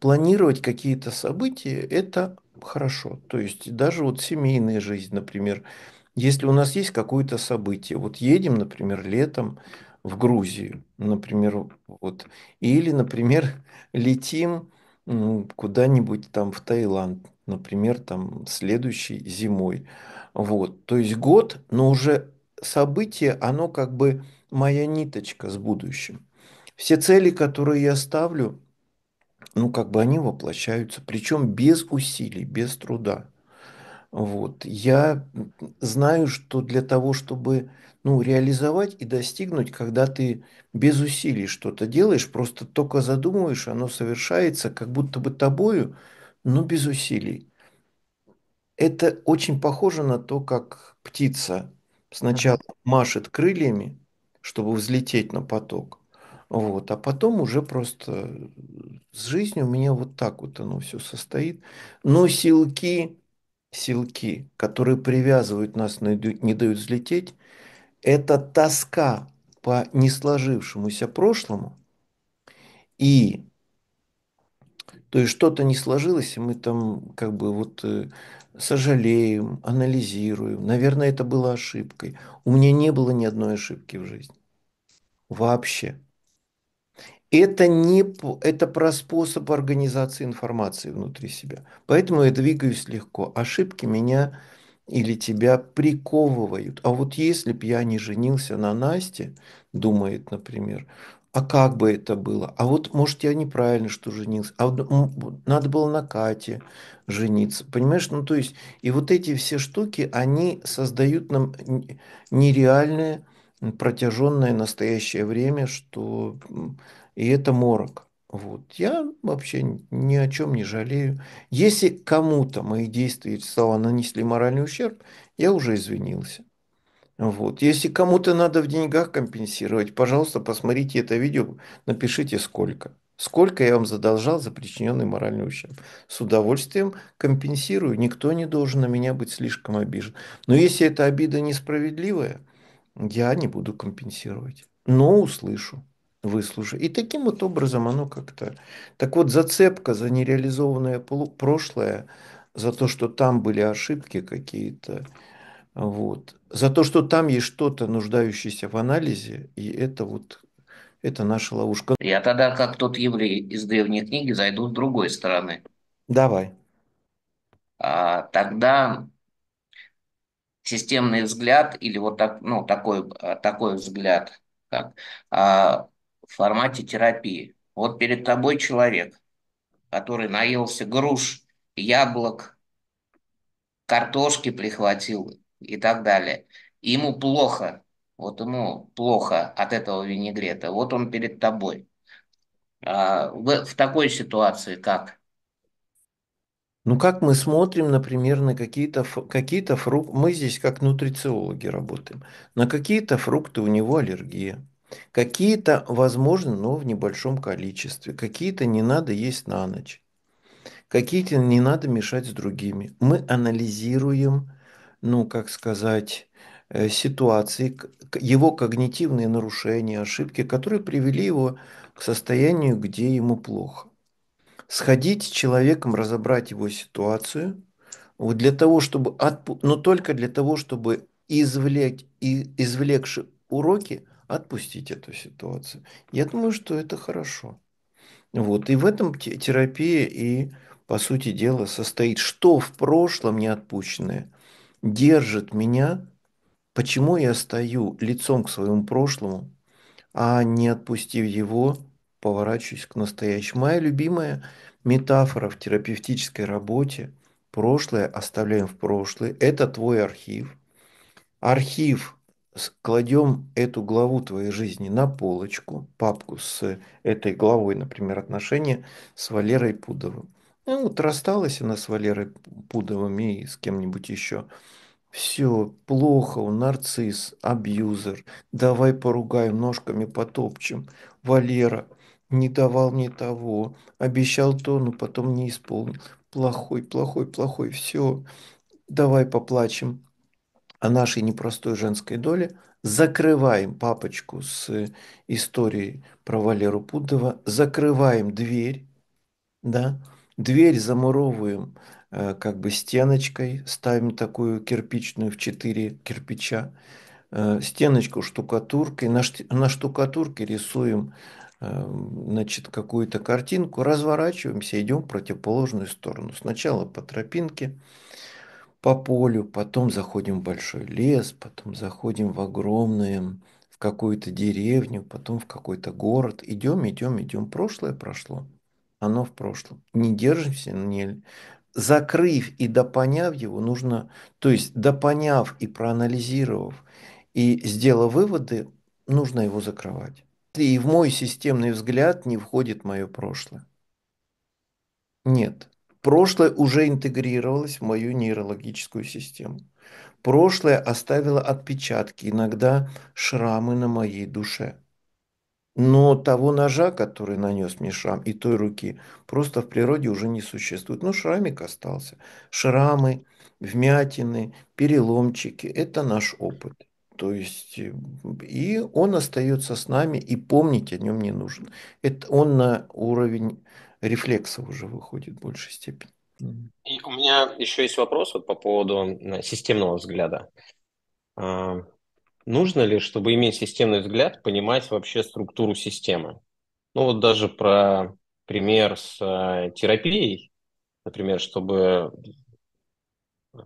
[SPEAKER 2] планировать какие-то события – это хорошо. То есть даже вот семейная жизнь, например, если у нас есть какое-то событие, вот едем, например, летом, в Грузию, например, вот. Или, например, летим куда-нибудь там в Таиланд, например, там следующей зимой. Вот, то есть год, но уже событие, оно как бы моя ниточка с будущим. Все цели, которые я ставлю, ну, как бы они воплощаются, причем без усилий, без труда. Вот. Я знаю, что для того, чтобы ну, реализовать и достигнуть, когда ты без усилий что-то делаешь, просто только задумываешь, оно совершается как будто бы тобою, но без усилий. Это очень похоже на то, как птица сначала машет крыльями, чтобы взлететь на поток, вот, а потом уже просто с жизнью у меня вот так вот оно все состоит. Но силки, силки, которые привязывают нас, не дают взлететь, это тоска по не сложившемуся прошлому, и то есть что-то не сложилось, и мы там как бы вот э, сожалеем, анализируем. Наверное, это было ошибкой. У меня не было ни одной ошибки в жизни. Вообще. Это, не, это про способ организации информации внутри себя. Поэтому я двигаюсь легко. Ошибки меня или тебя приковывают. А вот если б я не женился на Насте, думает, например, а как бы это было? А вот, может, я неправильно, что женился. А вот, надо было на Кате жениться. Понимаешь, ну то есть, и вот эти все штуки, они создают нам нереальное протяженное настоящее время, что и это морок. Вот. Я вообще ни о чем не жалею. Если кому-то мои действия и слова нанесли моральный ущерб, я уже извинился. Вот. Если кому-то надо в деньгах компенсировать, пожалуйста, посмотрите это видео, напишите сколько. Сколько я вам задолжал за причиненный моральный ущерб. С удовольствием компенсирую. Никто не должен на меня быть слишком обижен. Но если эта обида несправедливая, я не буду компенсировать. Но услышу выслушать И таким вот образом оно как-то... Так вот, зацепка за нереализованное прошлое, за то, что там были ошибки какие-то, вот. За то, что там есть что-то, нуждающееся в анализе, и это вот это наша ловушка.
[SPEAKER 4] Я тогда, как тот еврей из древней книги, зайду с другой стороны. Давай. А, тогда системный взгляд или вот так, ну, такой, такой взгляд, как а, формате терапии. Вот перед тобой человек, который наелся груш, яблок, картошки прихватил и так далее. ему плохо, вот ему плохо от этого винегрета. Вот он перед тобой. А, в, в такой ситуации как?
[SPEAKER 2] Ну, как мы смотрим, например, на какие-то какие фрукты, мы здесь как нутрициологи работаем, на какие-то фрукты у него аллергия, Какие-то возможно, но в небольшом количестве. Какие-то не надо есть на ночь. Какие-то не надо мешать с другими. Мы анализируем, ну, как сказать, э, ситуации, его когнитивные нарушения, ошибки, которые привели его к состоянию, где ему плохо. Сходить с человеком, разобрать его ситуацию, вот для того, чтобы отпу... но только для того, чтобы извлечь и извлекши уроки, отпустить эту ситуацию. Я думаю, что это хорошо. Вот. И в этом терапия и, по сути дела, состоит, что в прошлом не отпущенное держит меня, почему я стою лицом к своему прошлому, а не отпустив его, поворачиваюсь к настоящему. Моя любимая метафора в терапевтической работе – прошлое оставляем в прошлое, это твой архив. Архив кладем эту главу твоей жизни на полочку, папку с э, этой главой, например, отношения с Валерой Пудовым. Ну, вот рассталась она с Валерой Пудовым и с кем-нибудь еще. Все, плохо, он нарцисс, абьюзер, давай поругаем, ножками потопчем. Валера не давал мне того, обещал то, но потом не исполнил. Плохой, плохой, плохой, все, давай поплачем, о нашей непростой женской доле, закрываем папочку с э, историей про Валеру Пудова, закрываем дверь, да, дверь замуровываем э, как бы стеночкой, ставим такую кирпичную в четыре кирпича, э, стеночку штукатуркой, на, на штукатурке рисуем значит, какую-то картинку, разворачиваемся, идем в противоположную сторону. Сначала по тропинке, по полю, потом заходим в большой лес, потом заходим в огромное в какую-то деревню, потом в какой-то город. Идем, идем, идем. Прошлое прошло, оно в прошлом. Не держимся, не... закрыв и допоняв его, нужно, то есть допоняв и проанализировав, и сделав выводы, нужно его закрывать. И в мой системный взгляд не входит мое прошлое. Нет, Прошлое уже интегрировалось в мою нейрологическую систему. Прошлое оставило отпечатки, иногда шрамы на моей душе. Но того ножа, который нанес мне шрам, и той руки, просто в природе уже не существует. Но ну, шрамик остался. Шрамы, вмятины, переломчики – это наш опыт. То есть, э, и он остается с нами, и помнить о нем не нужно. Это он на уровень рефлекса уже выходит в большей степени.
[SPEAKER 3] И у меня еще есть вопрос вот по поводу э, системного взгляда. А, нужно ли, чтобы иметь системный взгляд, понимать вообще структуру системы? Ну вот даже про пример с э, терапией, например, чтобы э,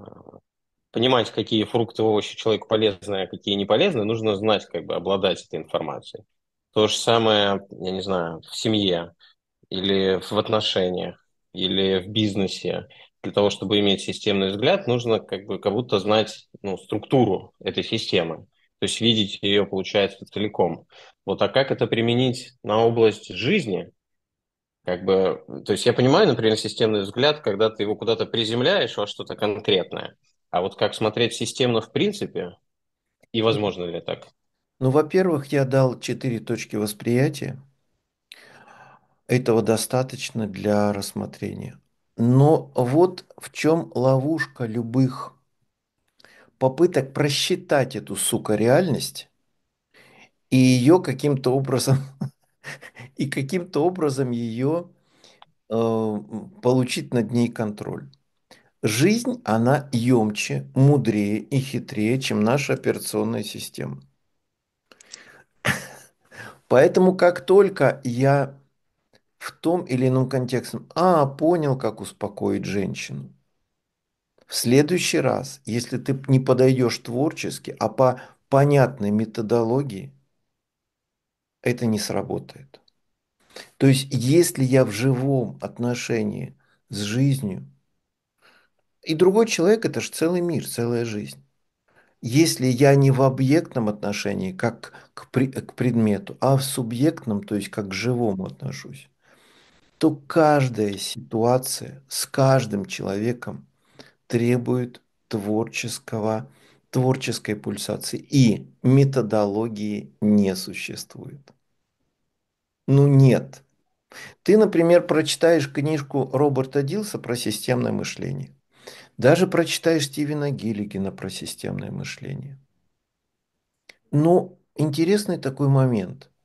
[SPEAKER 3] понимать, какие фрукты, и овощи человеку полезны, а какие не полезны, нужно знать, как бы обладать этой информацией. То же самое, я не знаю, в семье или в отношениях, или в бизнесе, для того, чтобы иметь системный взгляд, нужно как бы как будто знать ну, структуру этой системы. То есть видеть ее, получается, целиком. Вот, а как это применить на область жизни? Как бы, то есть я понимаю, например, системный взгляд, когда ты его куда-то приземляешь во что-то конкретное. А вот как смотреть системно в принципе, и возможно ли так?
[SPEAKER 2] Ну, во-первых, я дал четыре точки восприятия. Этого достаточно для рассмотрения. Но вот в чем ловушка любых попыток просчитать эту, сука, реальность и ее каким-то образом и каким-то образом ее э, получить над ней контроль. Жизнь, она емче, мудрее и хитрее, чем наша операционная система. Поэтому как только я в том или ином контексте. А, понял, как успокоить женщину. В следующий раз, если ты не подойдешь творчески, а по понятной методологии, это не сработает. То есть, если я в живом отношении с жизнью, и другой человек – это же целый мир, целая жизнь. Если я не в объектном отношении, как к, при, к предмету, а в субъектном, то есть как к живому отношусь, то каждая ситуация с каждым человеком требует творческого, творческой пульсации. И методологии не существует. Ну нет. Ты, например, прочитаешь книжку Роберта Дилса про системное мышление. Даже прочитаешь Стивена Гиллигина про системное мышление. Но ну, интересный такой момент –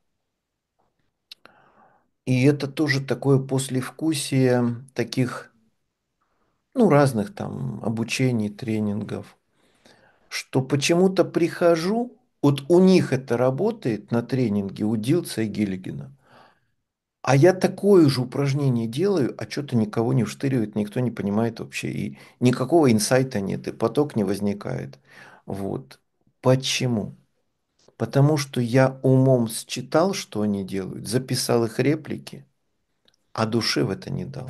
[SPEAKER 2] и это тоже такое послевкусие таких, ну, разных там обучений, тренингов, что почему-то прихожу, вот у них это работает на тренинге у Дилца и Гиллигина, а я такое же упражнение делаю, а что-то никого не вштыривает, никто не понимает вообще, и никакого инсайта нет, и поток не возникает. Вот. Почему? потому что я умом считал, что они делают, записал их реплики, а души в это не дал.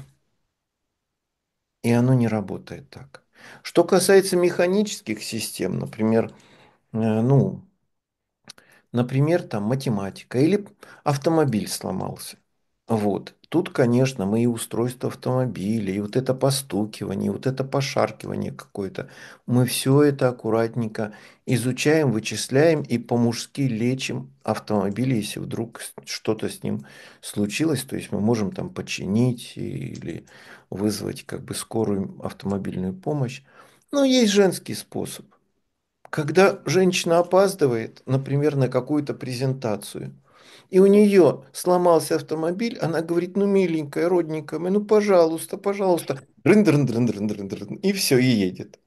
[SPEAKER 2] И оно не работает так. Что касается механических систем, например, э, ну, например, там математика или автомобиль сломался. Вот. Тут, конечно, мы и устройство автомобиля, и вот это постукивание, и вот это пошаркивание какое-то. Мы все это аккуратненько изучаем, вычисляем и по-мужски лечим автомобиль, если вдруг что-то с ним случилось. То есть мы можем там починить или вызвать как бы скорую автомобильную помощь. Но есть женский способ. Когда женщина опаздывает, например, на какую-то презентацию – и у нее сломался автомобиль, она говорит, ну, миленькая, родненькая, ну, пожалуйста, пожалуйста, рын -рын -рын -рын -рын -рын, и все, и едет.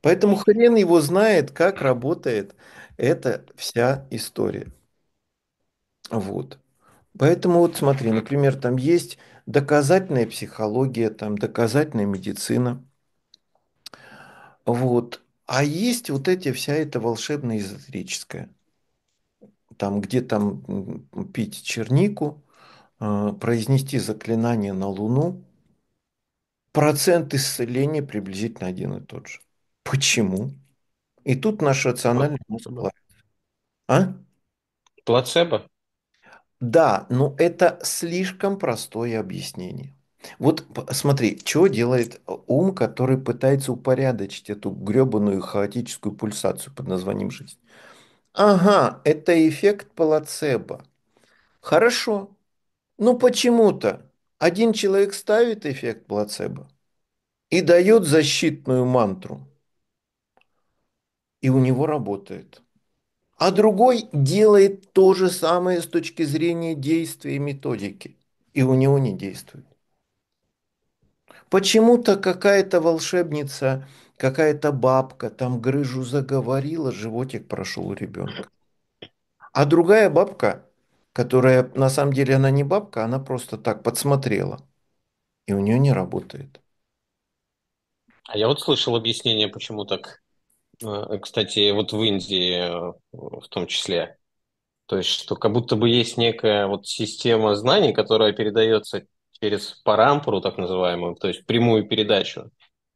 [SPEAKER 2] Поэтому хрен его знает, как работает эта вся история. Вот. Поэтому вот смотри, например, там есть доказательная психология, там доказательная медицина. Вот. А есть вот эти вся эта волшебная эзотерическая – там где там пить чернику, э, произнести заклинание на Луну, процент исцеления приблизительно один и тот же. Почему? И тут наш рациональный мозг А? Плацебо? Да, но это слишком простое объяснение. Вот смотри, что делает ум, который пытается упорядочить эту гребаную хаотическую пульсацию под названием жизнь. Ага, это эффект плацебо. Хорошо. Ну почему-то один человек ставит эффект плацебо и дает защитную мантру, и у него работает. А другой делает то же самое с точки зрения действия и методики, и у него не действует. Почему-то какая-то волшебница – какая-то бабка там грыжу заговорила, животик прошел у ребенка. А другая бабка, которая на самом деле она не бабка, она просто так подсмотрела. И у нее не работает.
[SPEAKER 3] А я вот слышал объяснение, почему так. Э, кстати, вот в Индии э, в том числе. То есть, что как будто бы есть некая вот система знаний, которая передается через парампору, так называемую, то есть прямую передачу.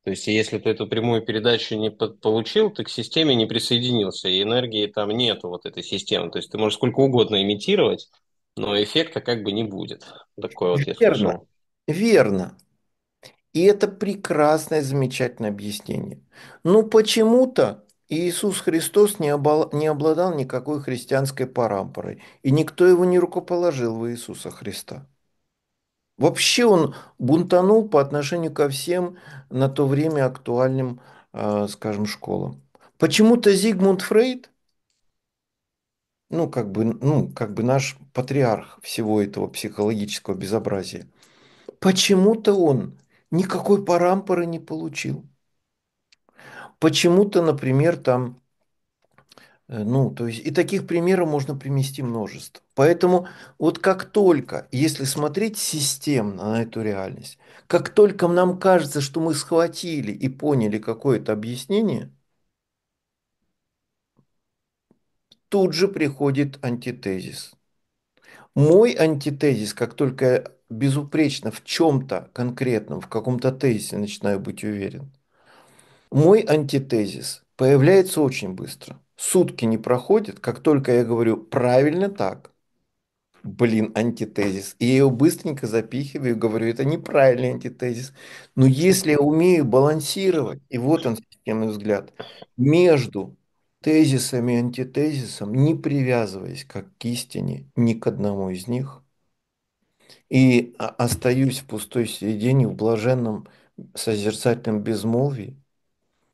[SPEAKER 3] То есть, если ты эту прямую передачу не получил, ты к системе не присоединился, и энергии там нету вот этой системы. То есть, ты можешь сколько угодно имитировать, но эффекта как бы не будет. Такое вот я Верно. Скажу.
[SPEAKER 2] Верно. И это прекрасное, замечательное объяснение. Но ну, почему-то Иисус Христос не, обол... не обладал никакой христианской парампорой, и никто его не рукоположил в Иисуса Христа. Вообще он бунтанул по отношению ко всем на то время актуальным, э, скажем, школам. Почему-то Зигмунд Фрейд, ну как, бы, ну, как бы наш патриарх всего этого психологического безобразия, почему-то он никакой парампоры не получил. Почему-то, например, там Э, ну, то есть, и таких примеров можно примести множество. Поэтому вот как только, если смотреть системно на эту реальность, как только нам кажется, что мы схватили и поняли какое-то объяснение, тут же приходит антитезис. Мой антитезис, как только я безупречно в чем-то конкретном, в каком-то тезисе начинаю быть уверен, мой антитезис появляется очень быстро – Сутки не проходит, как только я говорю правильно так, блин, антитезис. И я его быстренько запихиваю и говорю, это неправильный антитезис. Но если я умею балансировать, и вот он системный взгляд, между тезисами, и антитезисом, не привязываясь как к истине ни к одному из них, и остаюсь в пустой середине, в блаженном созерцательном безмолвии,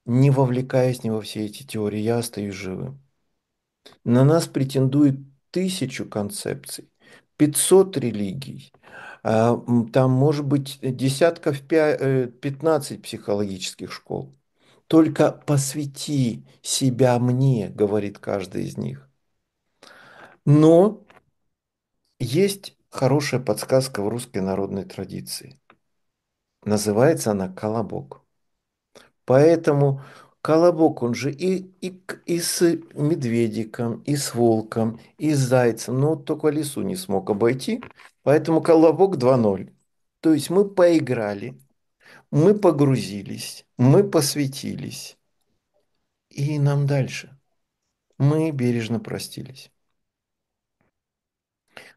[SPEAKER 2] не вовлекаясь ни во все эти теории, я остаюсь живым. На нас претендует тысячу концепций, 500 религий, а, там может быть десятков 15 э, психологических школ. Только посвяти себя мне, говорит каждый из них. Но есть хорошая подсказка в русской народной традиции. Называется она «Колобок». Поэтому Колобок, он же и, и, и с медведиком, и с волком, и с зайцем, но только лесу не смог обойти. Поэтому Колобок 2-0. То есть мы поиграли, мы погрузились, мы посвятились. И нам дальше. Мы бережно простились.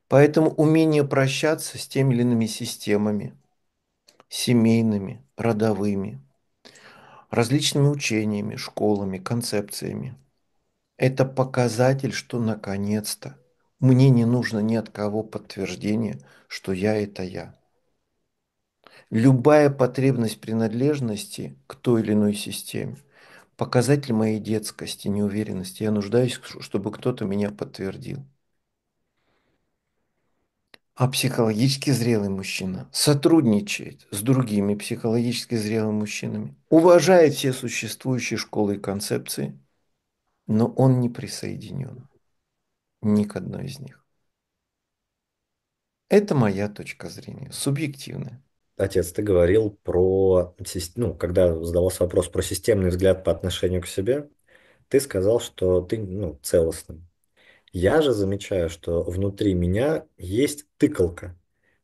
[SPEAKER 2] Поэтому умение прощаться с теми или иными системами, семейными, родовыми – различными учениями, школами, концепциями. Это показатель, что наконец-то мне не нужно ни от кого подтверждения, что я – это я. Любая потребность принадлежности к той или иной системе – показатель моей детскости, неуверенности. Я нуждаюсь, чтобы кто-то меня подтвердил. А психологически зрелый мужчина сотрудничает с другими психологически зрелыми мужчинами, уважает все существующие школы и концепции, но он не присоединен ни к одной из них. Это моя точка зрения, субъективная. Отец, ты говорил про, ну, когда задавался вопрос про системный взгляд по отношению к себе, ты сказал, что ты ну, целостный. Я же замечаю, что внутри меня есть тыкалка.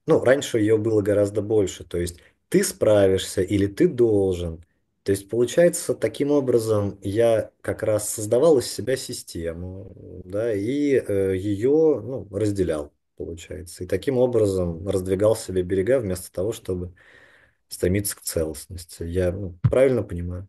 [SPEAKER 2] Ну, раньше ее было гораздо больше. То есть ты справишься или ты должен. То есть получается, таким образом я как раз создавал из себя систему, да, и э, ее ну, разделял, получается. И таким образом раздвигал себе берега вместо того, чтобы стремиться к целостности. Я ну, правильно понимаю?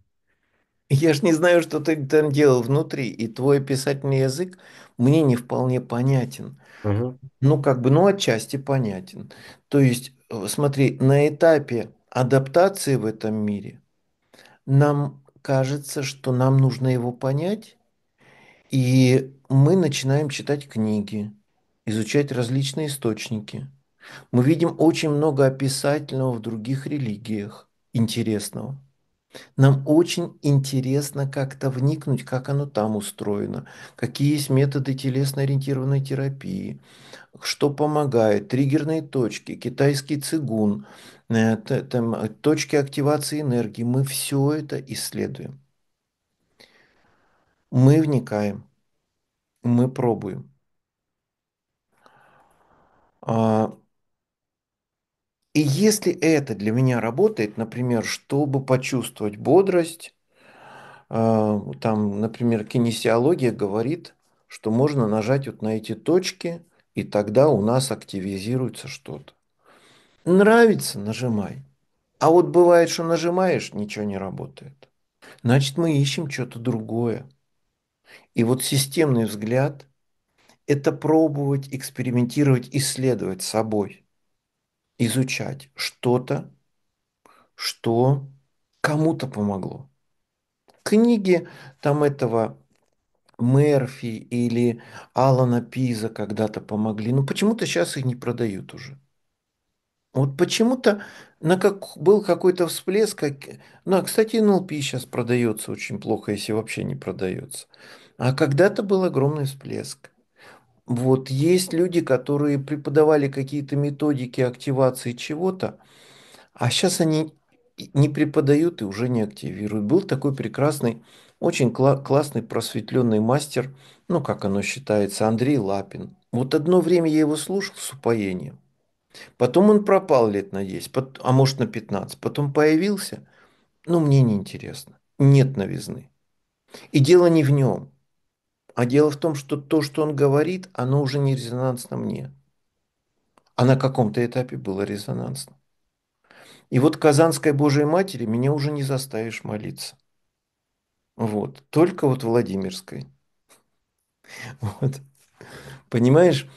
[SPEAKER 2] Я ж не знаю, что ты там делал внутри, и твой писательный язык мне не вполне понятен. Угу. Ну, как бы, ну, отчасти понятен. То есть, э, смотри, на этапе адаптации в этом мире нам кажется, что нам нужно его понять, и мы начинаем читать книги, изучать различные источники. Мы видим очень много описательного в других религиях, интересного. Нам очень интересно как-то вникнуть, как оно там устроено, какие есть методы телесно-ориентированной терапии, что помогает, триггерные точки, китайский цигун, э, там, точки активации энергии. Мы все это исследуем. Мы вникаем, мы пробуем. А, и если это для меня работает, например, чтобы почувствовать бодрость, э, там, например, кинесиология говорит, что можно нажать вот на эти точки, и тогда у нас активизируется что-то. Нравится – нажимай. А вот бывает, что нажимаешь, ничего не работает. Значит, мы ищем что-то другое. И вот системный взгляд – это пробовать, экспериментировать, исследовать собой – изучать что-то, что кому-то помогло. Книги там этого Мерфи или Алана Пиза когда-то помогли, но почему-то сейчас их не продают уже. Вот почему-то на как, был какой-то всплеск. Как, ну, а, кстати, NLP сейчас продается очень плохо, если вообще не продается. А когда-то был огромный всплеск. Вот есть люди, которые преподавали какие-то методики активации чего-то, а сейчас они не преподают и уже не активируют. Был такой прекрасный, очень кла- классный просветленный мастер, ну как оно считается, Андрей Лапин. Вот одно время я его слушал с упоением. Потом он пропал лет на 10, а может на 15. Потом появился, но ну, мне неинтересно. Нет новизны. И дело не в нем. А дело в том, что то, что он говорит, оно уже не резонансно мне. А на каком-то этапе было резонансно. И вот Казанской Божьей Матери меня уже не заставишь молиться. Вот. Только вот Владимирской. Вот. Понимаешь?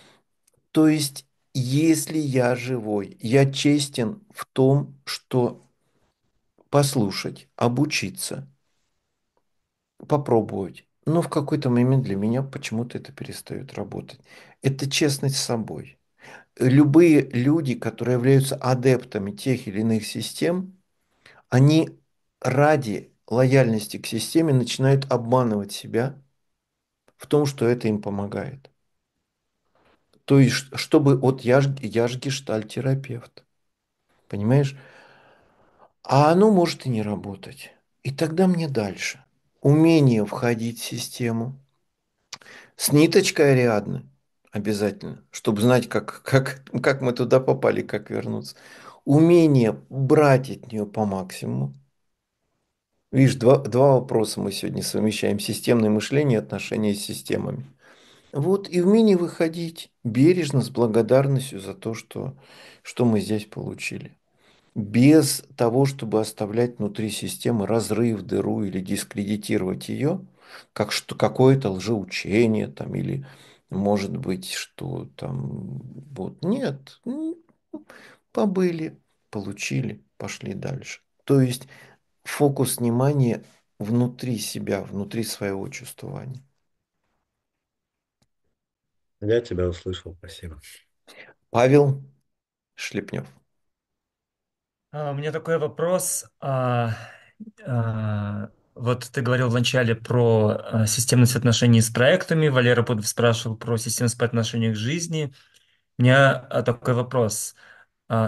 [SPEAKER 2] То есть, если я живой, я честен в том, что послушать, обучиться, попробовать, но в какой-то момент для меня почему-то это перестает работать. Это честность с собой. Любые люди, которые являются адептами тех или иных систем, они ради лояльности к системе начинают обманывать себя в том, что это им помогает. То есть, чтобы вот я, я ж гештальтерапевт. Понимаешь? А оно может и не работать. И тогда мне дальше умение входить в систему. С ниточкой Ариадны обязательно, чтобы знать, как, как, как мы туда попали, как вернуться. Умение брать от нее по максимуму. Видишь, два, два вопроса мы сегодня совмещаем. Системное мышление и отношения с системами. Вот и умение выходить бережно, с благодарностью за то, что, что мы здесь получили без того, чтобы оставлять внутри системы разрыв, дыру или дискредитировать ее, как что какое-то лжеучение там или может быть, что там вот нет, побыли, получили, пошли дальше. То есть фокус внимания внутри себя, внутри своего чувствования. Я тебя услышал, спасибо. Павел Шлепнев.
[SPEAKER 6] А, у меня такой вопрос. А, а,
[SPEAKER 5] вот ты говорил вначале про системность отношений с проектами. Валера Пудов спрашивал про системность по отношению к жизни. У меня такой вопрос.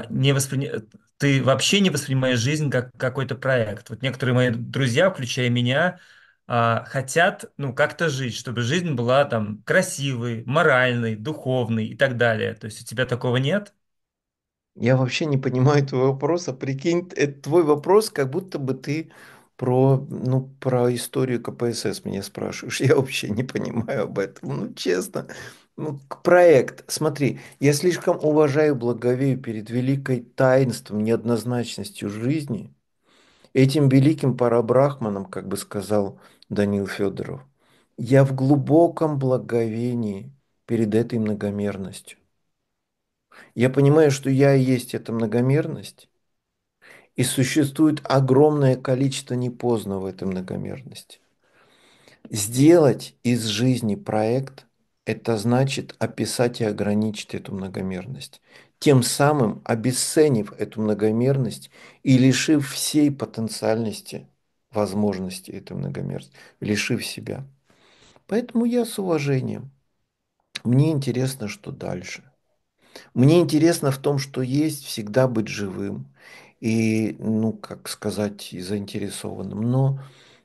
[SPEAKER 2] не воспри- Ты вообще не воспринимаешь жизнь как какой-то проект. Вот некоторые мои друзья, включая меня, хотят, ну, как-то жить, чтобы жизнь была там
[SPEAKER 7] красивой, моральной, духовной и так далее. То есть у тебя такого нет?
[SPEAKER 2] Я вообще не понимаю твоего вопроса. Прикинь, это твой вопрос, как будто бы ты про, ну, про историю КПСС меня спрашиваешь. Я вообще не понимаю об этом. Ну, честно. Ну, проект. Смотри, я слишком уважаю, благовею перед великой таинством, неоднозначностью жизни. Этим великим парабрахманом, как бы сказал Данил Федоров. Я в глубоком благовении перед этой многомерностью. Я понимаю, что я и есть эта многомерность, и существует огромное количество непоздно в этой многомерности. Сделать из жизни проект – это значит описать и ограничить эту многомерность, тем самым обесценив эту многомерность и лишив всей потенциальности возможности этой многомерности, лишив себя. Поэтому я с уважением. Мне интересно, что дальше. Мне интересно в том, что есть, всегда быть живым и, ну, как сказать, и заинтересованным. Но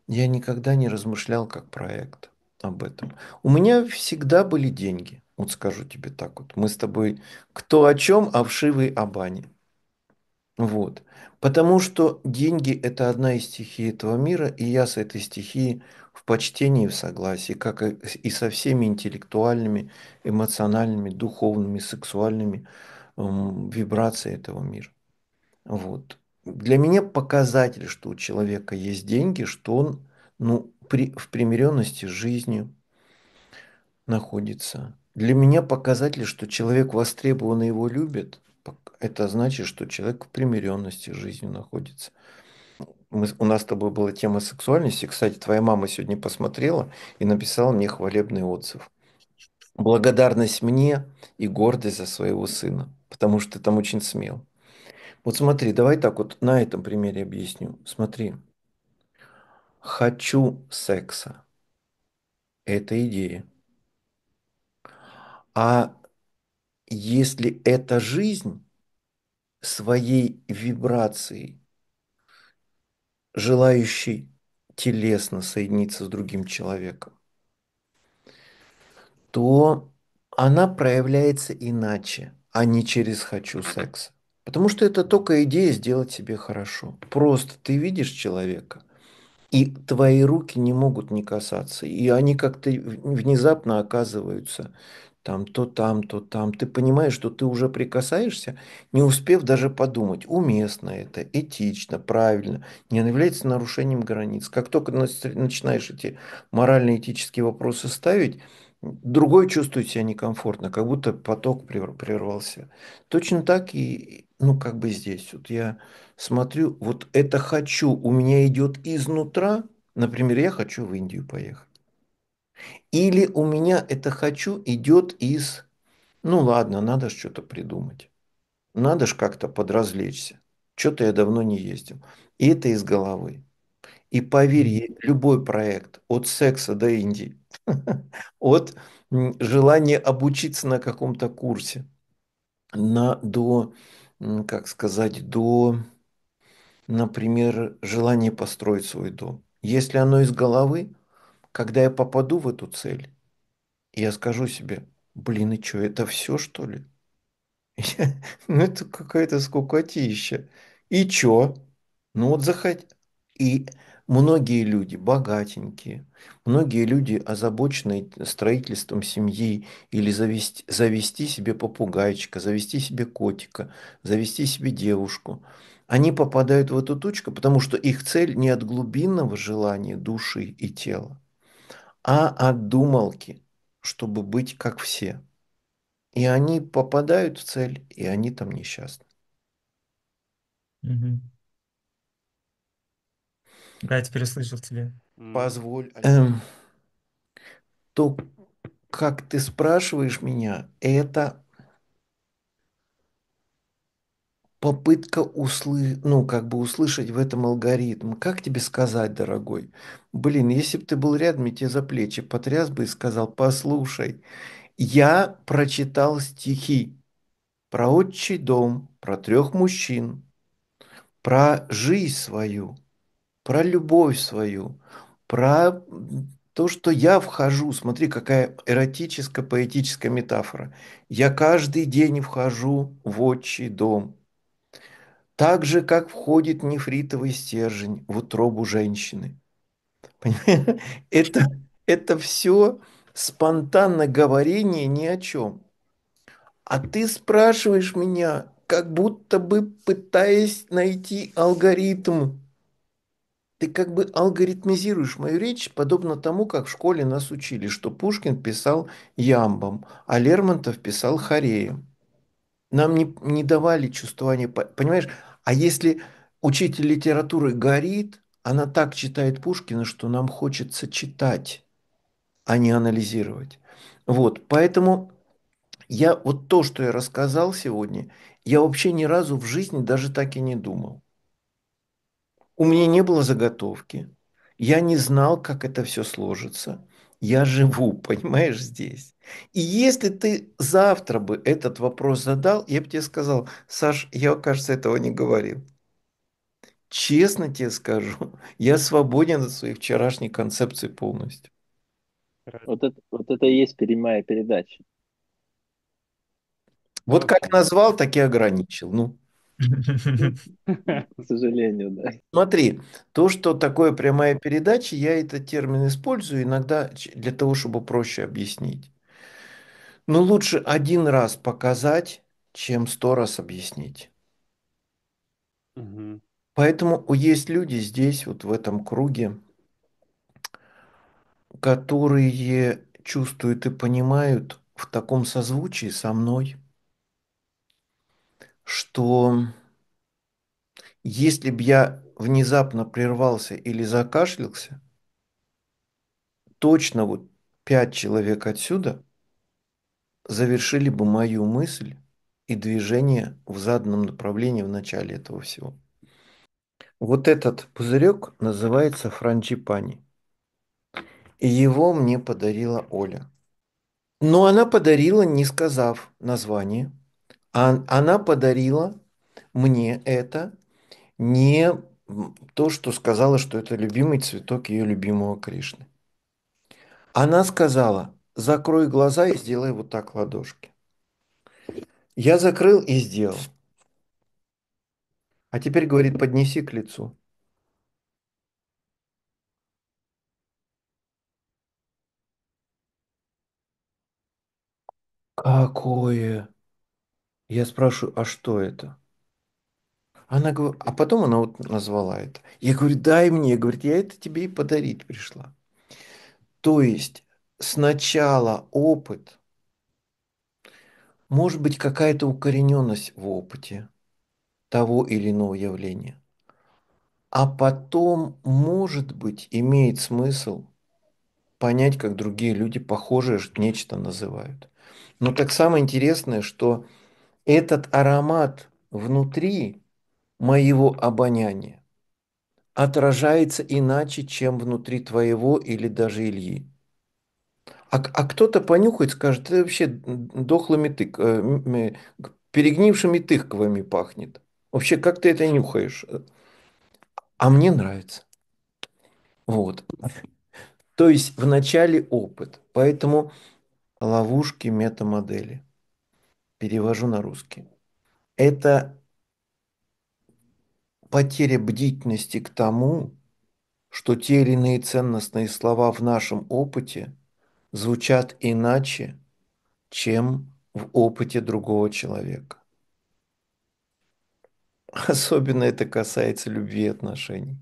[SPEAKER 2] я никогда не размышлял как проект об этом. У меня всегда были деньги. Вот скажу тебе так вот. Мы с тобой кто о чем, а вшивый о бане. Вот. Потому что деньги – это одна из стихий этого мира, и я с этой стихией в почтении и в согласии, как и со всеми интеллектуальными, эмоциональными, духовными, сексуальными эм, вибрациями этого мира. Вот. Для меня показатель, что у человека есть деньги, что он ну, при, в примиренности с жизнью находится. Для меня показатель, что человек востребован и его любит, это значит, что человек в примиренности с жизнью находится мы, у нас с тобой была тема сексуальности. Кстати, твоя мама сегодня посмотрела и написала мне хвалебный отзыв. Благодарность мне и гордость за своего сына, потому что ты там очень смел. Вот смотри, давай так вот на этом примере объясню. Смотри. Хочу секса. Это идея. А если это жизнь своей вибрацией желающий телесно соединиться с другим человеком, то она проявляется иначе, а не через «хочу секса». Потому что это только идея сделать себе хорошо. Просто ты видишь человека, и твои руки не могут не касаться. И они как-то внезапно оказываются там, то там, то там. Ты понимаешь, что ты уже прикасаешься, не успев даже подумать, уместно это, этично, правильно, не является нарушением границ. Как только начинаешь эти морально-этические вопросы ставить, другой чувствует себя некомфортно, как будто поток прервался. Точно так и, ну, как бы здесь. Вот я смотрю, вот это хочу, у меня идет изнутра. Например, я хочу в Индию поехать. Или у меня это хочу идет из, ну ладно, надо что-то придумать. Надо ж как-то подразвлечься. Что-то я давно не ездил. И это из головы. И поверь, любой проект, от секса до Индии, от желания обучиться на каком-то курсе, на, до, как сказать, до, например, желания построить свой дом. Если оно из головы, когда я попаду в эту цель, я скажу себе, блин, и что, это все, что ли? Я, ну, это какая-то скукотища. И чё? Ну, вот захоть. И многие люди богатенькие, многие люди озабоченные строительством семьи или завести, завести себе попугайчика, завести себе котика, завести себе девушку. Они попадают в эту точку, потому что их цель не от глубинного желания души и тела, а от думалки, чтобы быть как все. И они попадают в цель, и они там несчастны. Мгм.
[SPEAKER 5] Да, я теперь услышал
[SPEAKER 2] тебя. Позволь. Эм, то, как ты спрашиваешь меня, это попытка услы... ну, как бы услышать в этом алгоритм. Как тебе сказать, дорогой? Блин, если бы ты был рядом, я тебе за плечи потряс бы и сказал, послушай, я прочитал стихи про отчий дом, про трех мужчин, про жизнь свою, про любовь свою, про то, что я вхожу, смотри, какая эротическая, поэтическая метафора. Я каждый день вхожу в отчий дом, так же, как входит нефритовый стержень в утробу женщины. Это, это все спонтанно говорение ни о чем. А ты спрашиваешь меня, как будто бы пытаясь найти алгоритм. Ты как бы алгоритмизируешь мою речь, подобно тому, как в школе нас учили, что Пушкин писал ямбом, а Лермонтов писал хореем. Нам не, не давали чувствования, понимаешь? А если учитель литературы горит, она так читает Пушкина, что нам хочется читать, а не анализировать. Вот, поэтому я вот то, что я рассказал сегодня, я вообще ни разу в жизни даже так и не думал. У меня не было заготовки. Я не знал, как это все сложится я живу, понимаешь, здесь. И если ты завтра бы этот вопрос задал, я бы тебе сказал, Саш, я, кажется, этого не говорил. Честно тебе скажу, я свободен от своих вчерашних концепций полностью.
[SPEAKER 6] Вот это, вот это и есть прямая передача.
[SPEAKER 2] Вот ну, как назвал, так и ограничил. Ну, К сожалению, да. Смотри, то, что такое прямая передача, я этот термин использую иногда для того, чтобы проще объяснить. Но лучше один раз показать, чем сто раз объяснить. Угу. Поэтому есть люди здесь, вот в этом круге, которые чувствуют и понимают в таком созвучии со мной – что если бы я внезапно прервался или закашлялся, точно вот пять человек отсюда завершили бы мою мысль и движение в заданном направлении в начале этого всего. Вот этот пузырек называется франчипани. И его мне подарила Оля. Но она подарила, не сказав название – она подарила мне это, не то, что сказала, что это любимый цветок ее любимого Кришны. Она сказала, закрой глаза и сделай вот так ладошки. Я закрыл и сделал. А теперь, говорит, поднеси к лицу. Какое я спрашиваю, а что это? Она говорит, а потом она вот назвала это. Я говорю, дай мне, говорит, я это тебе и подарить пришла. То есть сначала опыт, может быть какая-то укорененность в опыте того или иного явления, а потом, может быть, имеет смысл понять, как другие люди похожее нечто называют. Но так самое интересное, что этот аромат внутри моего обоняния отражается иначе, чем внутри твоего или даже Ильи. А, а кто-то понюхает, скажет, это вообще дохлыми тык, э, перегнившими тыквами пахнет. Вообще, как ты это нюхаешь? А мне нравится. Вот. То есть в начале опыт. Поэтому ловушки метамодели перевожу на русский. Это потеря бдительности к тому, что те или иные ценностные слова в нашем опыте звучат иначе, чем в опыте другого человека. Особенно это касается любви и отношений.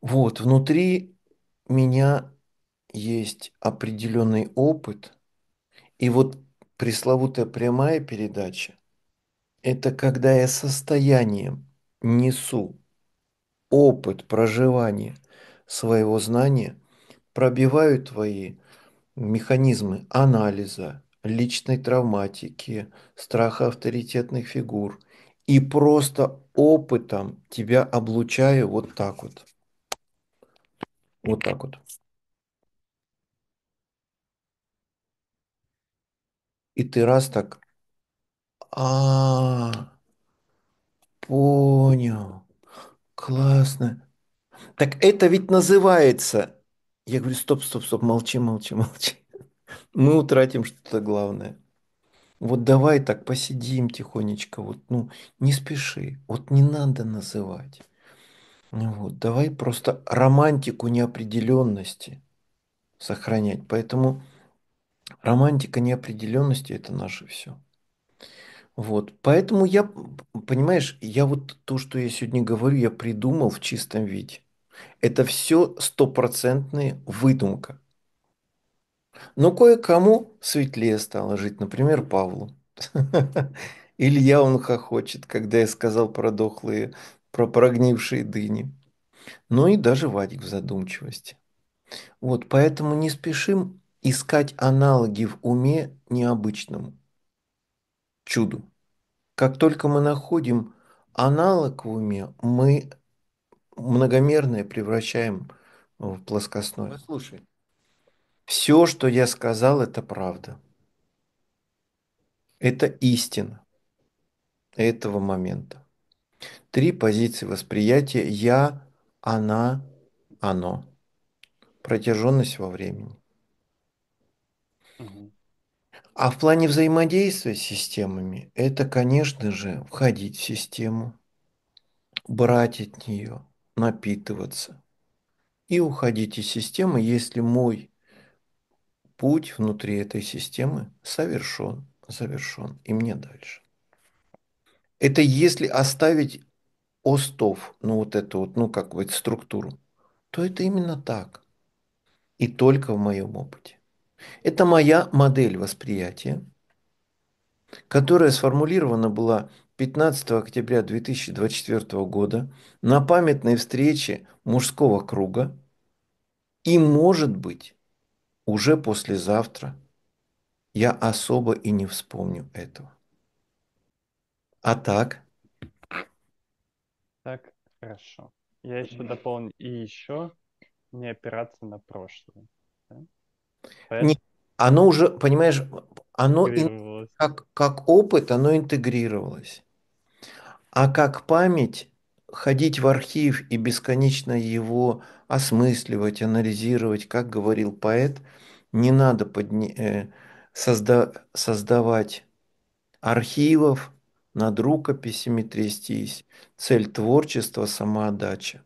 [SPEAKER 2] Вот, внутри меня есть определенный опыт, и вот пресловутая прямая передача – это когда я состоянием несу опыт проживания своего знания, пробиваю твои механизмы анализа, личной травматики, страха авторитетных фигур и просто опытом тебя облучаю вот так вот. Вот так вот. И ты раз так, а, понял, классно. Так это ведь называется. Я говорю, стоп, стоп, стоп, молчи, молчи, молчи. Мы утратим что-то главное. Вот давай так посидим тихонечко, вот, ну, не спеши, вот не надо называть. Вот, давай просто романтику неопределенности сохранять. Поэтому Романтика неопределенности – это наше все. Вот. Поэтому я, понимаешь, я вот то, что я сегодня говорю, я придумал в чистом виде. Это все стопроцентная выдумка. Но кое-кому светлее стало жить, например, Павлу. Илья он хохочет, когда я сказал про дохлые, про прогнившие дыни. Ну и даже Вадик в задумчивости. Вот, поэтому не спешим искать аналоги в уме необычному, чуду. Как только мы находим аналог в уме, мы многомерное превращаем в плоскостное. Ну, послушай. Все, что я сказал, это правда. Это истина этого момента. Три позиции восприятия «я», «она», «оно». Протяженность во времени. А в плане взаимодействия с системами, это, конечно же, входить в систему, брать от нее, напитываться и уходить из системы, если мой путь внутри этой системы совершен, завершен, и мне дальше. Это если оставить остов, ну вот эту вот, ну как бы структуру, то это именно так. И только в моем опыте. Это моя модель восприятия, которая сформулирована была 15 октября 2024 года на памятной встрече мужского круга и, может быть, уже послезавтра я особо и не вспомню этого. А так?
[SPEAKER 6] Так, хорошо. Я еще дополню. И еще не опираться на прошлое. Да?
[SPEAKER 2] Не, оно уже, понимаешь, оно ин, как, как опыт, оно интегрировалось. А как память ходить в архив и бесконечно его осмысливать, анализировать, как говорил поэт, не надо подне... Э, созда... создавать архивов, над рукописями трястись. Цель творчества – самоотдача.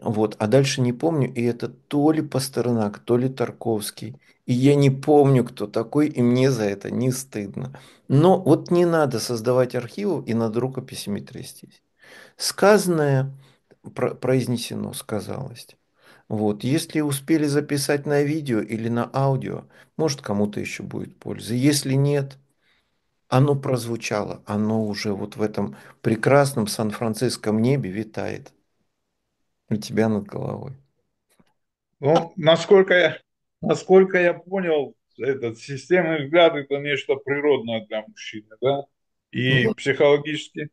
[SPEAKER 2] Вот, а дальше не помню, и это то ли Пастернак, то ли Тарковский. И я не помню, кто такой, и мне за это не стыдно. Но вот не надо создавать архивов и над рукописями трястись. Сказанное произнесено, сказалось. Вот. Если успели записать на видео или на аудио, может кому-то еще будет польза. Если нет, оно прозвучало, оно уже вот в этом прекрасном Сан-Франциском небе витает у тебя над головой.
[SPEAKER 1] Ну, насколько я, насколько я понял, этот системный взгляд это нечто природное для мужчины, да? И ну, психологически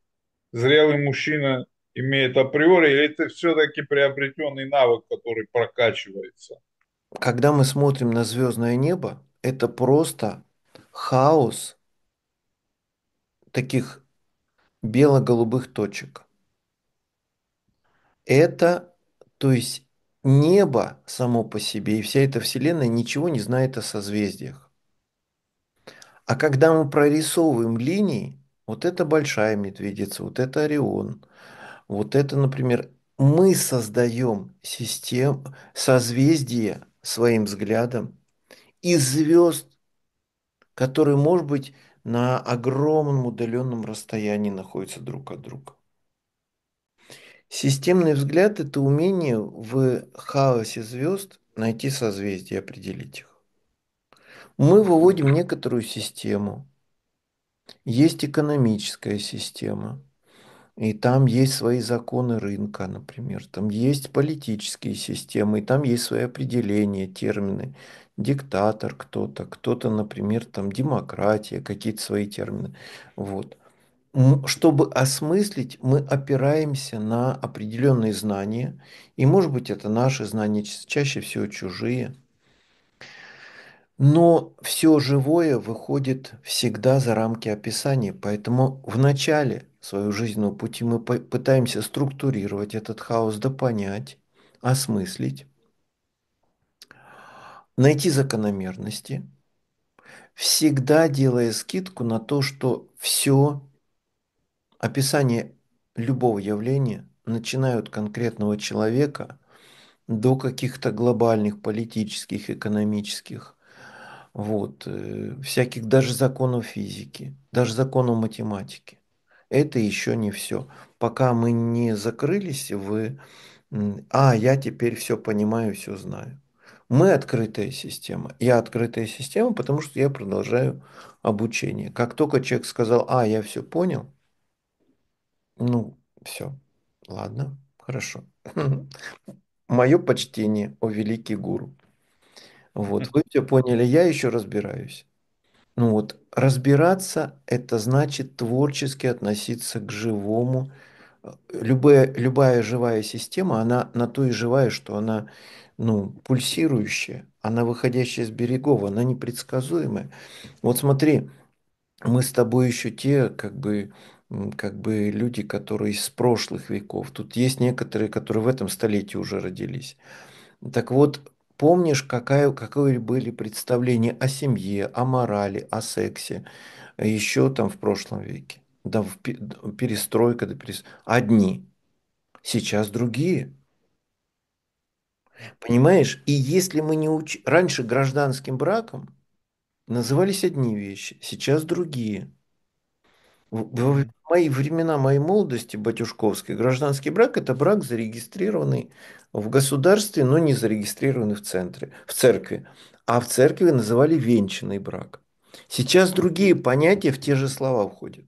[SPEAKER 1] зрелый мужчина имеет априори, или это все-таки приобретенный навык, который прокачивается?
[SPEAKER 2] Когда мы смотрим на звездное небо, это просто хаос таких бело-голубых точек. Это, то есть небо само по себе и вся эта Вселенная ничего не знает о созвездиях. А когда мы прорисовываем линии, вот это большая медведица, вот это Орион, вот это, например, мы создаем систему, созвездие своим взглядом из звезд, которые, может быть, на огромном удаленном расстоянии находятся друг от друга. Системный взгляд – это умение в хаосе звезд найти созвездия, определить их. Мы выводим некоторую систему. Есть экономическая система, и там есть свои законы рынка, например. Там есть политические системы, и там есть свои определения, термины. Диктатор кто-то, кто-то, например, там демократия, какие-то свои термины. Вот чтобы осмыслить, мы опираемся на определенные знания, и, может быть, это наши знания, чаще всего чужие. Но все живое выходит всегда за рамки описания, поэтому в начале своего жизненного пути мы пытаемся структурировать этот хаос, да понять, осмыслить, найти закономерности, всегда делая скидку на то, что все описание любого явления, начиная от конкретного человека до каких-то глобальных политических, экономических, вот, э, всяких даже законов физики, даже законов математики. Это еще не все. Пока мы не закрылись Вы, «а, я теперь все понимаю, все знаю». Мы открытая система. Я открытая система, потому что я продолжаю обучение. Как только человек сказал «а, я все понял», ну, все. Ладно, хорошо. Мое почтение, о великий гуру. Вот, вы все поняли, я еще разбираюсь. Ну вот, разбираться – это значит творчески относиться к живому. Любая, любая живая система, она на то и живая, что она ну, пульсирующая, она выходящая из берегов, она непредсказуемая. Вот смотри, мы с тобой еще те, как бы, как бы люди, которые из прошлых веков. Тут есть некоторые, которые в этом столетии уже родились. Так вот, помнишь, какая, какое были представления о семье, о морали, о сексе еще там в прошлом веке? Да, в перестройка, да, перестройка. Одни. Сейчас другие. Понимаешь? И если мы не учим... Раньше гражданским браком назывались одни вещи, сейчас другие – в мои времена, моей молодости батюшковской, гражданский брак – это брак, зарегистрированный в государстве, но не зарегистрированный в центре, в церкви. А в церкви называли венчанный брак. Сейчас другие понятия в те же слова входят.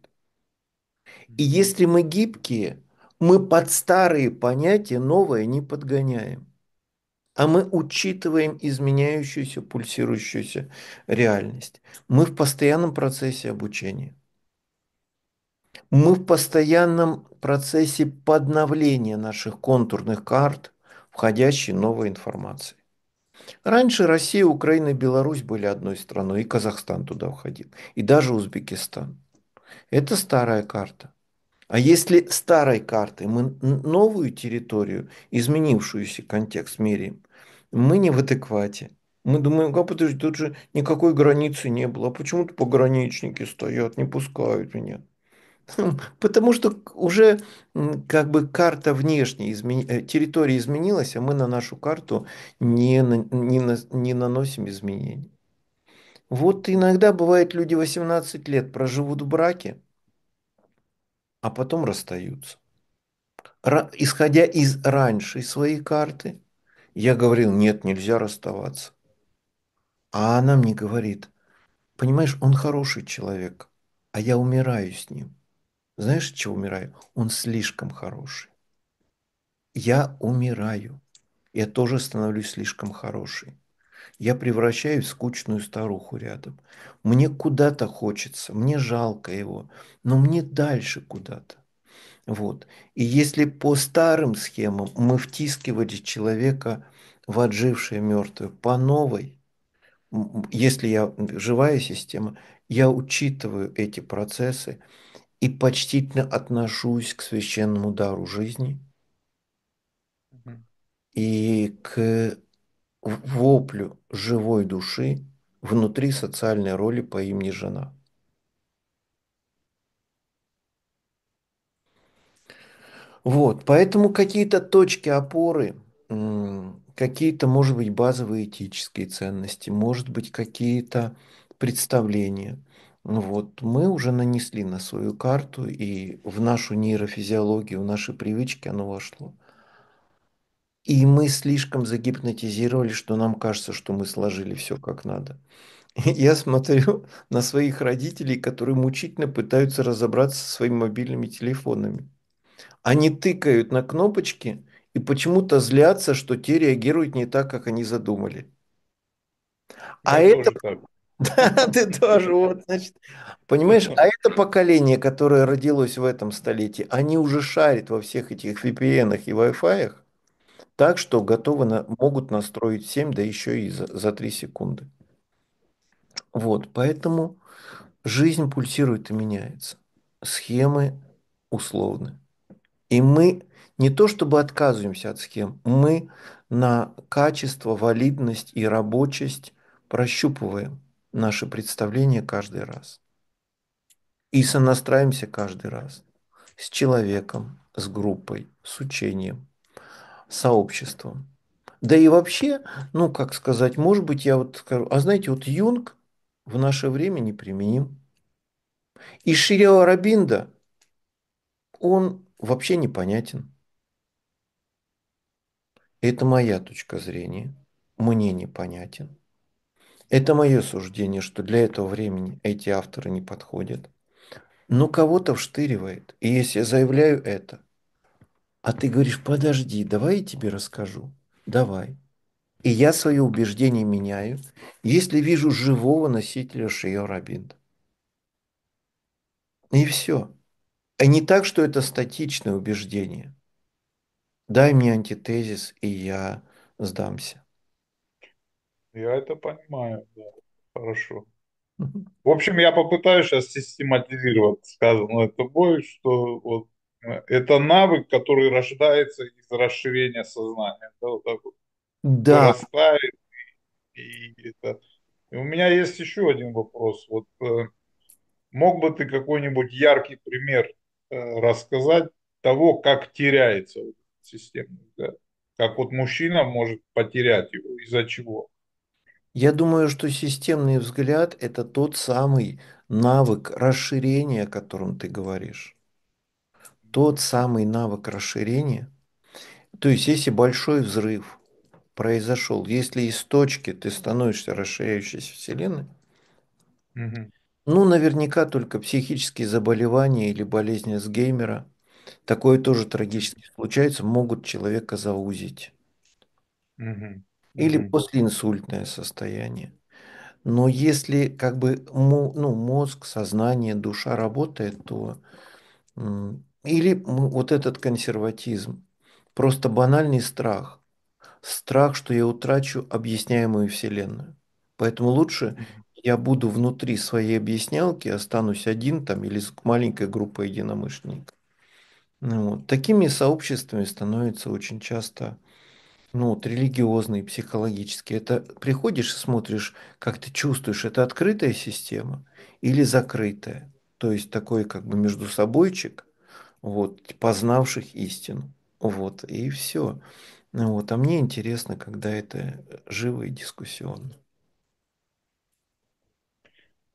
[SPEAKER 2] И если мы гибкие, мы под старые понятия новое не подгоняем, а мы учитываем изменяющуюся, пульсирующуюся реальность. Мы в постоянном процессе обучения. Мы в постоянном процессе подновления наших контурных карт, входящей новой информации. Раньше Россия, Украина и Беларусь были одной страной, и Казахстан туда входил, и даже Узбекистан. Это старая карта. А если старой картой мы новую территорию, изменившуюся контекст меряем, мы не в адеквате. Мы думаем, а подожди, тут же никакой границы не было, а почему-то пограничники стоят, не пускают меня. Потому что уже как бы карта внешней измен... Э, территории изменилась, а мы на нашу карту не, на... не, на... не наносим изменений. Вот иногда бывает люди 18 лет проживут в браке, а потом расстаются. Ра... Исходя из раньше своей карты, я говорил, нет, нельзя расставаться. А она мне говорит, понимаешь, он хороший человек, а я умираю с ним. Знаешь, от чего умираю? Он слишком хороший. Я умираю. Я тоже становлюсь слишком хорошей. Я превращаюсь в скучную старуху рядом. Мне куда-то хочется, мне жалко его, но мне дальше куда-то. Вот. И если по старым схемам мы втискивали человека в отжившее мертвое, по новой, если я живая система, я учитываю эти процессы, и почтительно отношусь к священному дару жизни и к воплю живой души внутри социальной роли по имени жена. Вот, поэтому какие-то точки опоры, какие-то, может быть, базовые этические ценности, может быть, какие-то представления – ну вот мы уже нанесли на свою карту, и в нашу нейрофизиологию, в наши привычки оно вошло. И мы слишком загипнотизировали, что нам кажется, что мы сложили все как надо. Я смотрю на своих родителей, которые мучительно пытаются разобраться со своими мобильными телефонами. Они тыкают на кнопочки и почему-то злятся, что те реагируют не так, как они задумали. А Я а это, так. Да, ты тоже, вот, значит. Понимаешь, а это поколение, которое родилось в этом столетии, они уже шарят во всех этих VPN и Wi-Fi так, что готовы, на, могут настроить 7, да еще и за, за 3 секунды. Вот, поэтому жизнь пульсирует и меняется. Схемы условны. И мы не то чтобы отказываемся от схем, мы на качество, валидность и рабочесть прощупываем наши представления каждый раз. И сонастраиваемся каждый раз с человеком, с группой, с учением, сообществом. Да и вообще, ну, как сказать, может быть, я вот скажу, а знаете, вот Юнг в наше время неприменим И Ширио Рабинда, он вообще непонятен. Это моя точка зрения. Мне непонятен. Это мое суждение, что для этого времени эти авторы не подходят. Но кого-то вштыривает. И если я заявляю это, а ты говоришь, подожди, давай я тебе расскажу. Давай. И я свое убеждение меняю, если вижу живого носителя Шио Рабинда. И все. А не так, что это статичное убеждение. Дай мне антитезис, и я сдамся.
[SPEAKER 1] Я это понимаю, да. Хорошо. В общем, я попытаюсь сейчас систематизировать сказанное тобой, что вот э, это навык, который рождается из расширения сознания. Да, вот так вот. Да. и, и это... и у меня есть еще один вопрос. Вот э, мог бы ты какой-нибудь яркий пример э, рассказать того, как теряется система? Да? Как вот мужчина может потерять его, из-за чего?
[SPEAKER 2] Я думаю, что системный взгляд– это тот самый навык расширения, о котором ты говоришь. Тот самый навык расширения. То есть, если большой взрыв произошел, если из точки ты становишься расширяющейся Вселенной, угу. ну, наверняка только психические заболевания или болезни Сгеймера, такое тоже трагически случается, могут человека заузить. Угу или mm-hmm. послеинсультное состояние. Но если как бы ну, мозг, сознание, душа работает, то или вот этот консерватизм, просто банальный страх, страх, что я утрачу объясняемую Вселенную. Поэтому лучше я буду внутри своей объяснялки, останусь один там или с маленькой группой единомышленников. Ну, Такими сообществами становятся очень часто ну, вот, религиозные, психологические. Это приходишь и смотришь, как ты чувствуешь, это открытая система или закрытая. То есть такой как бы между собойчик, вот, познавших истину. Вот, и все. Ну вот, а мне интересно, когда это живо и дискуссионно.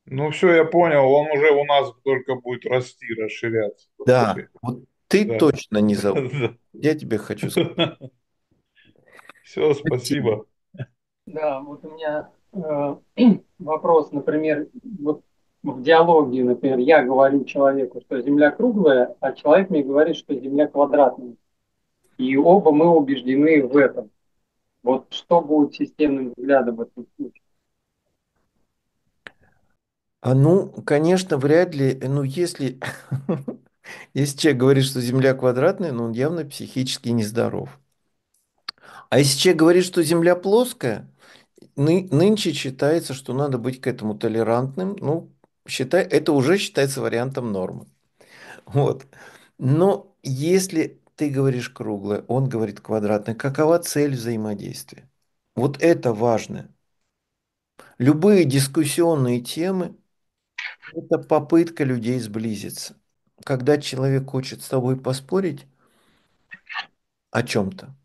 [SPEAKER 1] Ну все, я понял, он уже у нас только будет расти, расширяться.
[SPEAKER 2] Да, вот ты да. точно не забыл. Я тебе хочу сказать.
[SPEAKER 1] Все, спасибо.
[SPEAKER 6] Да, вот у меня э, вопрос, например, вот в диалоге, например, я говорю человеку, что Земля круглая, а человек мне говорит, что Земля квадратная. И оба мы убеждены в этом. Вот что будет системным взглядом в этом случае?
[SPEAKER 2] А ну, конечно, вряд ли, ну, если, если человек говорит, что Земля квадратная, ну, он явно психически нездоров. А если человек говорит, что Земля плоская, ны- нынче считается, что надо быть к этому толерантным. Ну, считай, это уже считается вариантом нормы. Вот. Но если ты говоришь круглое, он говорит квадратное, какова цель взаимодействия? Вот это важно. Любые дискуссионные темы – это попытка людей сблизиться. Когда человек хочет с тобой поспорить о чем-то,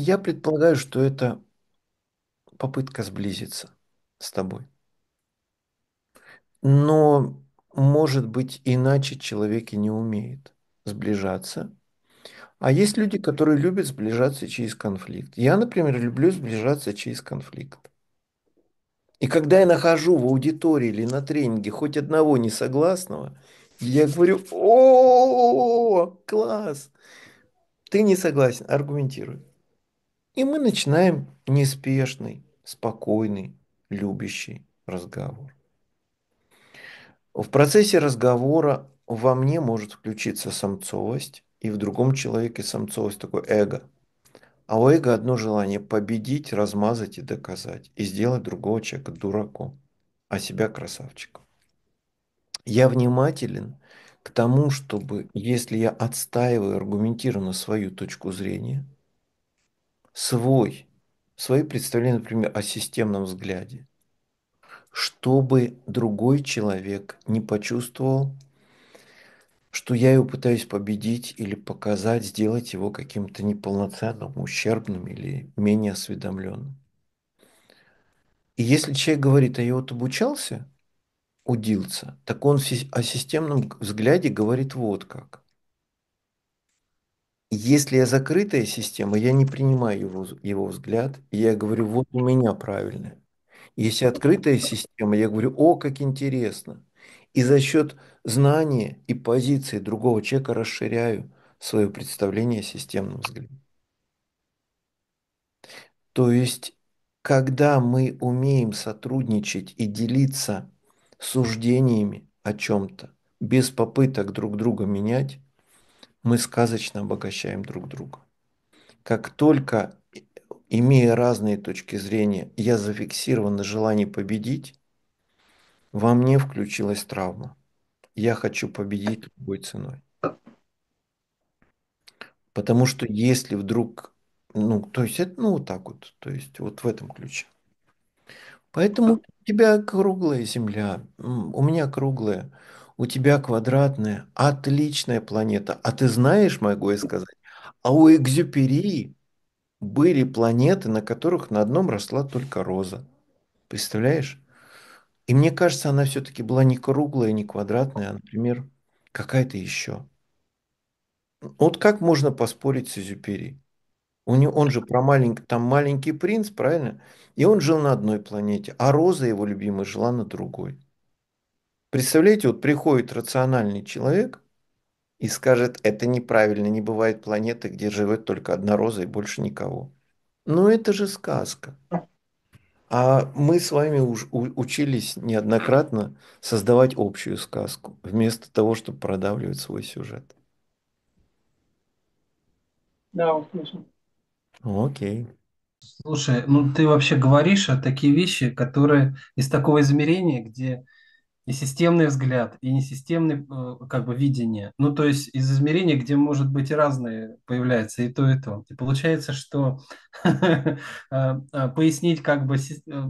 [SPEAKER 2] я предполагаю, что это попытка сблизиться с тобой. Но, может быть, иначе человек и не умеет сближаться. А есть люди, которые любят сближаться через конфликт. Я, например, люблю сближаться через конфликт. И когда я нахожу в аудитории или на тренинге хоть одного несогласного, я говорю, о, класс, ты не согласен, аргументируй. И мы начинаем неспешный, спокойный, любящий разговор. В процессе разговора во мне может включиться самцовость, и в другом человеке самцовость такое эго. А у эго одно желание – победить, размазать и доказать, и сделать другого человека дураком, а себя красавчиком. Я внимателен к тому, чтобы, если я отстаиваю аргументированно свою точку зрения – свой, свои представления, например, о системном взгляде, чтобы другой человек не почувствовал, что я его пытаюсь победить или показать, сделать его каким-то неполноценным, ущербным или менее осведомленным. И если человек говорит, а я вот обучался, удился, так он о системном взгляде говорит вот как – если я закрытая система, я не принимаю его, его взгляд, и я говорю, вот у меня правильно. Если открытая система, я говорю, о, как интересно. И за счет знания и позиции другого человека расширяю свое представление о системном взгляде. То есть, когда мы умеем сотрудничать и делиться суждениями о чем-то, без попыток друг друга менять, мы сказочно обогащаем друг друга. Как только, имея разные точки зрения, я зафиксирован на желании победить, во мне включилась травма. Я хочу победить любой ценой. Потому что если вдруг, ну, то есть это, ну, вот так вот, то есть вот в этом ключе. Поэтому у тебя круглая земля, у меня круглая у тебя квадратная, отличная планета. А ты знаешь, могу я сказать, а у Экзюперии были планеты, на которых на одном росла только роза. Представляешь? И мне кажется, она все-таки была не круглая, не квадратная, а, например, какая-то еще. Вот как можно поспорить с Изюпери? У него, он же про маленький, там маленький принц, правильно? И он жил на одной планете, а Роза, его любимая, жила на другой. Представляете, вот приходит рациональный человек и скажет, это неправильно, не бывает планеты, где живет только одна роза и больше никого. Но ну, это же сказка. А мы с вами уж учились неоднократно создавать общую сказку, вместо того, чтобы продавливать свой сюжет.
[SPEAKER 6] Да, услышал.
[SPEAKER 2] Окей.
[SPEAKER 6] Слушай, ну ты вообще говоришь о такие вещи, которые из такого измерения, где и системный взгляд, и несистемный э, как бы видение. Ну, то есть из измерения где, может быть, и разные появляются, и то, и то. И получается, что э, э, пояснить как бы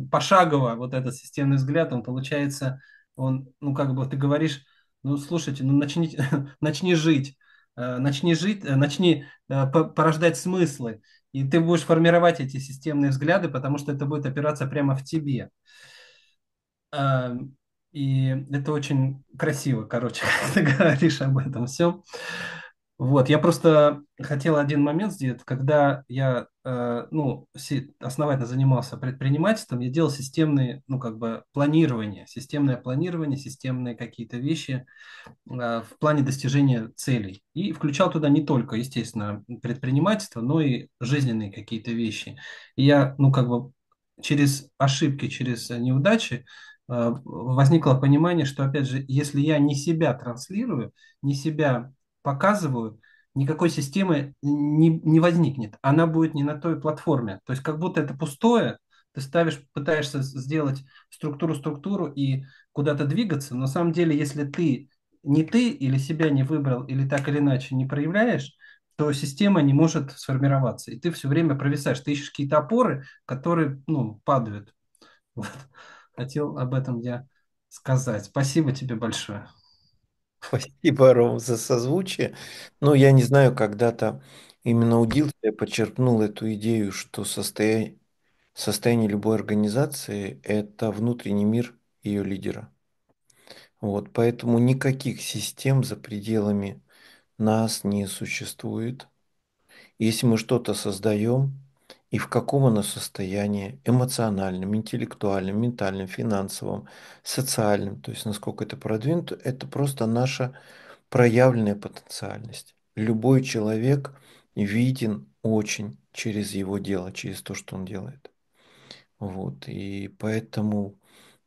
[SPEAKER 6] пошагово вот этот системный взгляд, он получается, он, ну, как бы ты говоришь, ну, слушайте, ну, начни, начни жить, начни жить, начни порождать смыслы, и ты будешь формировать эти системные взгляды, потому что это будет опираться прямо в тебе эм, и это очень красиво, короче, когда ты говоришь об этом всем. Вот, я просто хотел один момент сделать, когда я, э, ну, основательно занимался предпринимательством, я делал системные, ну, как бы, планирование, системное планирование, системные какие-то вещи э, в плане достижения целей. И включал туда не только, естественно, предпринимательство, но и жизненные какие-то вещи. И я, ну, как бы, через ошибки, через э, неудачи, э, Э, возникло понимание, что, опять же, если я не себя транслирую, не себя показываю, никакой системы не, не возникнет. Она будет не на той платформе. То есть как будто это пустое, ты ставишь, пытаешься сделать структуру-структуру и куда-то двигаться, но на самом деле, если ты не ты или себя не выбрал, или так или иначе не проявляешь, то система не может сформироваться. И ты все время провисаешь, ты ищешь какие-то опоры, которые ну, падают. Вот хотел об этом я сказать. Спасибо тебе большое.
[SPEAKER 2] Спасибо, Ром, за созвучие. Ну, я не знаю, когда-то именно у Дилса подчеркнул эту идею, что состоя... состояние любой организации – это внутренний мир ее лидера. Вот, поэтому никаких систем за пределами нас не существует. Если мы что-то создаем, и в каком оно состоянии эмоциональном, интеллектуальном, ментальном, финансовом, социальном, то есть насколько это продвинуто, это просто наша проявленная потенциальность. Любой человек виден очень через его дело, через то, что он делает. Вот, и поэтому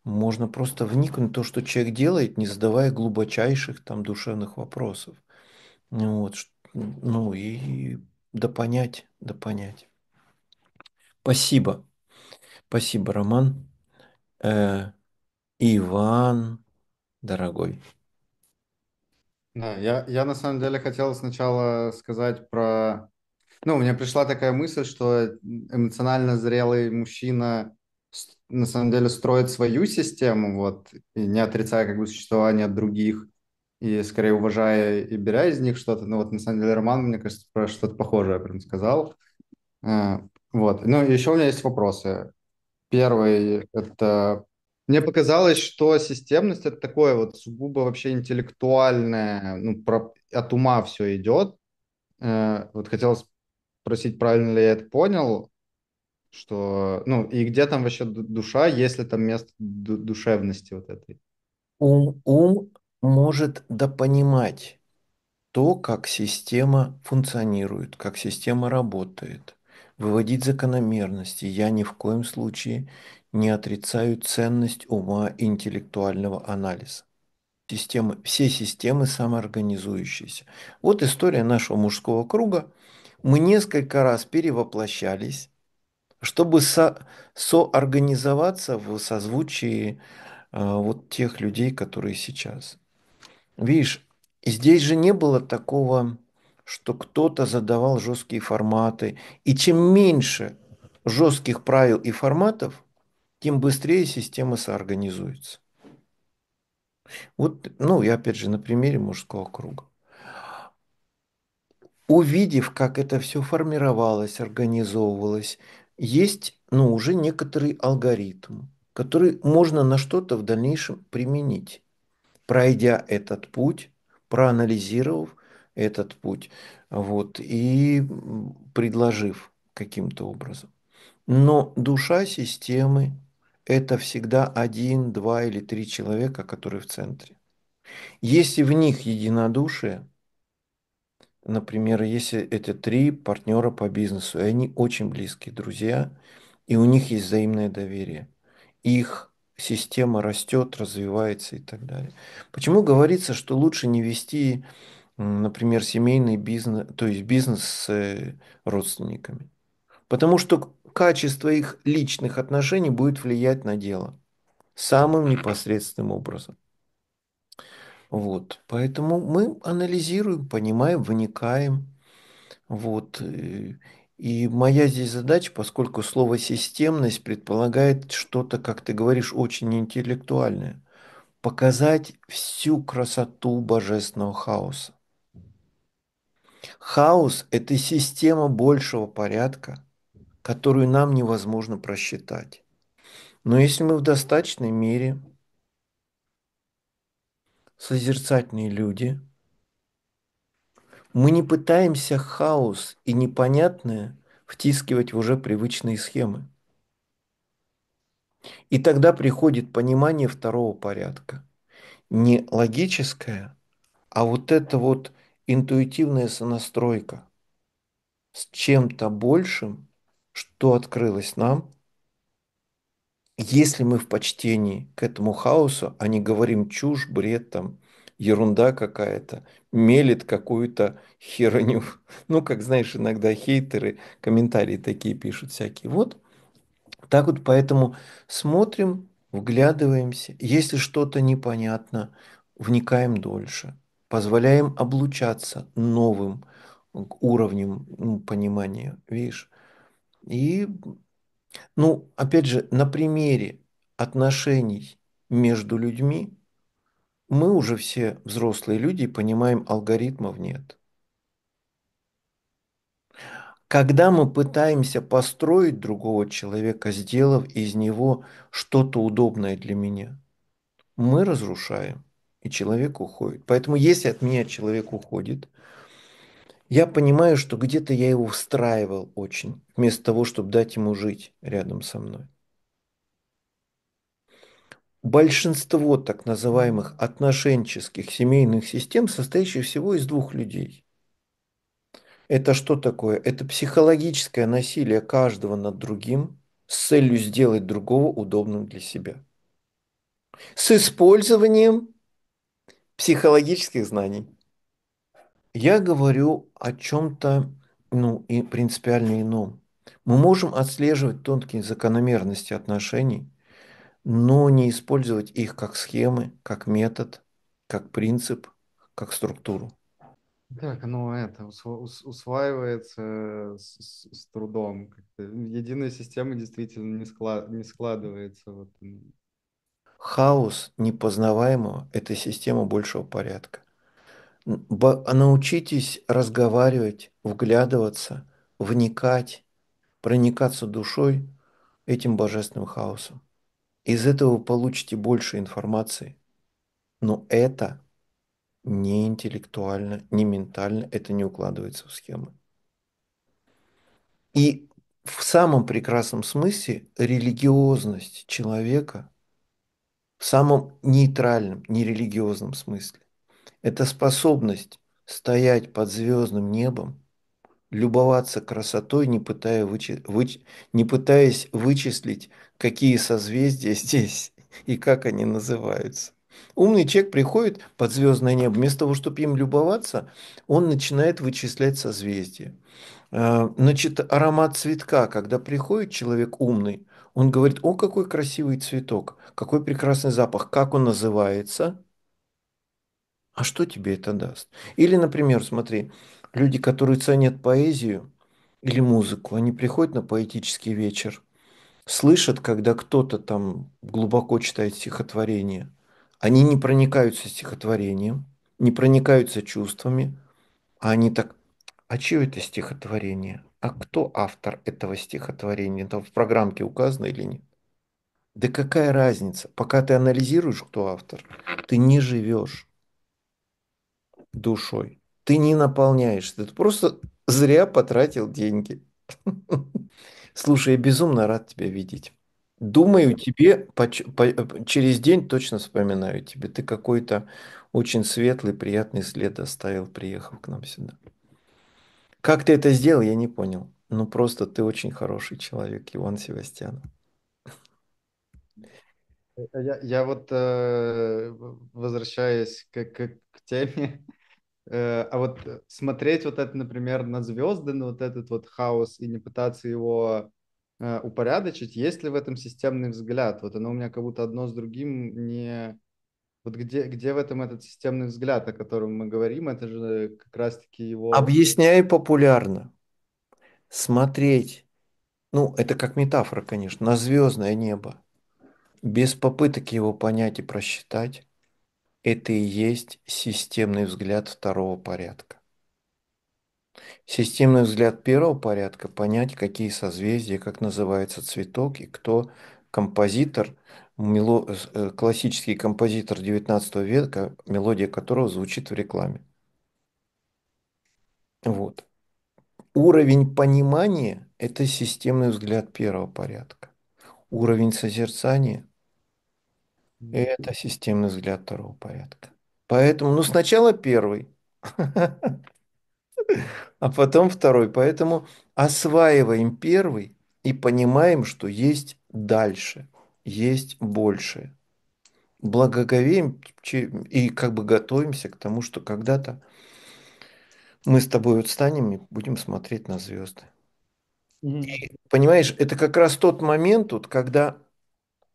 [SPEAKER 2] можно просто вникнуть в то, что человек делает, не задавая глубочайших там душевных вопросов. Вот, ну и да понять, да понять. Спасибо. Спасибо, Роман. Э, Иван, дорогой.
[SPEAKER 8] Да, я, я на самом деле хотел сначала сказать про... Ну, у меня пришла такая мысль, что эмоционально зрелый мужчина на самом деле строит свою систему, вот, и не отрицая как бы существование других, и скорее уважая и беря из них что-то. Ну вот на самом деле Роман, мне кажется, про что-то похожее прям сказал. Э, вот. Ну, еще у меня есть вопросы. Первый – это мне показалось, что системность это такое вот сугубо вообще интеллектуальное, ну, про, от ума все идет. Э, вот хотел спросить, правильно ли я это понял, что, ну, и где там вообще душа, есть ли там место душевности вот
[SPEAKER 2] этой? Ум, ум может допонимать то, как система функционирует, как система работает выводить закономерности. Я ни в коем случае не отрицаю ценность ума интеллектуального анализа. Системы, все системы самоорганизующиеся. Вот история нашего мужского круга. Мы несколько раз перевоплощались, чтобы со, соорганизоваться в созвучии э, вот тех людей, которые сейчас. Видишь, здесь же не было такого что кто-то задавал жесткие форматы. И чем меньше жестких правил и форматов, тем быстрее система соорганизуется. Вот, ну, я опять же на примере мужского круга. Увидев, как это все формировалось, организовывалось, есть, ну, уже некоторый алгоритм, который можно на что-то в дальнейшем применить. Пройдя этот путь, проанализировав, этот путь, вот, и предложив каким-то образом. Но душа системы – это всегда один, два или три человека, которые в центре. Если в них единодушие, например, если это три партнера по бизнесу, и они очень близкие друзья, и у них есть взаимное доверие, их система растет, развивается и так далее. Почему говорится, что лучше не вести например, семейный бизнес, то есть бизнес с э, родственниками. Потому что качество их личных отношений будет влиять на дело самым непосредственным образом. Вот, поэтому мы анализируем, понимаем, вникаем. Вот, э, и моя здесь задача, поскольку слово «системность» предполагает что-то, как ты говоришь, очень интеллектуальное, показать всю красоту божественного хаоса. Хаос – это система большего порядка, которую нам невозможно просчитать. Но если мы в достаточной мере созерцательные люди, мы не пытаемся хаос и непонятное втискивать в уже привычные схемы. И тогда приходит понимание второго порядка. Не логическое, а вот это вот – интуитивная сонастройка с чем-то большим, что открылось нам, если мы в почтении к этому хаосу, а не говорим чушь, бред там, ерунда какая-то, мелит какую-то херню. Ну, как знаешь, иногда хейтеры комментарии такие пишут всякие. Вот так вот, поэтому смотрим, вглядываемся. Если что-то непонятно, вникаем дольше позволяем облучаться новым уровнем понимания, видишь? И, ну, опять же, на примере отношений между людьми мы уже все взрослые люди понимаем, алгоритмов нет. Когда мы пытаемся построить другого человека, сделав из него что-то удобное для меня, мы разрушаем и человек уходит. Поэтому если от меня человек уходит, я понимаю, что где-то я его встраивал очень, вместо того, чтобы дать ему жить рядом со мной. Большинство так называемых отношенческих семейных систем, состоящих всего из двух людей. Это что такое? Это психологическое насилие каждого над другим с целью сделать другого удобным для себя. С использованием психологических знаний. Я говорю о чем-то, ну, и принципиально ином. Мы можем отслеживать тонкие закономерности отношений, но не использовать их как схемы, как метод, как принцип, как структуру.
[SPEAKER 8] Так, ну это усваивается с, с трудом. Единая система действительно не, склад, не складывается. Вот,
[SPEAKER 2] хаос непознаваемого – это система большего порядка. Бо научитесь разговаривать, вглядываться, вникать, проникаться душой этим божественным хаосом. Из этого вы получите больше информации. Но это не интеллектуально, не ментально, это не укладывается в схемы. И в самом прекрасном смысле религиозность человека – в самом нейтральном, нерелигиозном смысле. Это способность стоять под звездным небом, любоваться красотой, не, пытая вычи... выч... не пытаясь вычислить, какие созвездия здесь и как они называются. Умный человек приходит под звездное небо, вместо того, чтобы им любоваться, он начинает вычислять созвездия. Э, значит, аромат цветка, когда приходит человек умный, он говорит, о, какой красивый цветок, какой прекрасный запах, как он называется, а что тебе это даст? Или, например, смотри, люди, которые ценят поэзию или музыку, они приходят на поэтический вечер, слышат, когда кто-то там глубоко читает стихотворение, они не проникаются стихотворением, не проникаются чувствами, а они так, а чье это стихотворение? а кто автор этого стихотворения? Это в программке указано или нет? Да какая разница? Пока ты анализируешь, кто автор, ты не живешь душой. Ты не наполняешься. Ты просто зря потратил деньги. Слушай, я безумно рад тебя видеть. Думаю, тебе через день точно вспоминаю тебе. Ты какой-то очень светлый, приятный след оставил, приехав к нам сюда. Как ты это сделал, я не понял. Ну просто ты очень хороший человек, Иван Севастьянов.
[SPEAKER 8] Я, я вот э, возвращаясь к, к, к теме, э, а вот смотреть вот это, например, на звезды, на вот этот вот хаос и не пытаться его э, упорядочить, есть ли в этом системный взгляд? Вот оно у меня как будто одно с другим не вот где, где в этом этот системный взгляд, о котором мы говорим, это же как раз-таки его...
[SPEAKER 2] Объясняю популярно. Смотреть, ну, это как метафора, конечно, на звездное небо, без попыток его понять и просчитать, это и есть системный взгляд второго порядка. Системный взгляд первого порядка – понять, какие созвездия, как называется цветок и кто композитор – мело... Э, классический композитор XIX века, мелодия которого звучит в рекламе. Вот. Уровень понимания – это системный взгляд первого порядка. Уровень созерцания – это системный взгляд второго порядка. Поэтому, ну, сначала первый, а потом второй. Поэтому осваиваем первый и понимаем, что есть дальше – есть больше. Благоговеем и как бы готовимся к тому, что когда-то мы с тобой встанем и будем смотреть на звезды. И, понимаешь, это как раз тот момент, вот, когда,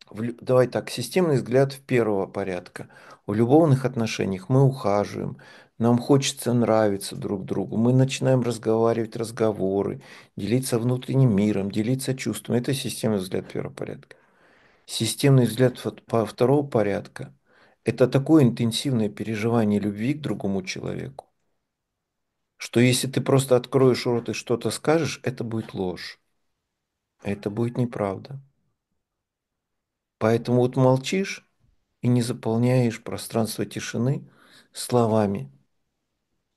[SPEAKER 2] в, давай так, системный взгляд в первого порядка. В любовных отношениях мы ухаживаем, нам хочется нравиться друг другу, мы начинаем разговаривать разговоры, делиться внутренним миром, делиться чувствами. Это системный взгляд первого порядка. Системный взгляд второго порядка – это такое интенсивное переживание любви к другому человеку, что если ты просто откроешь рот и что-то скажешь, это будет ложь, это будет неправда. Поэтому вот молчишь и не заполняешь пространство тишины словами.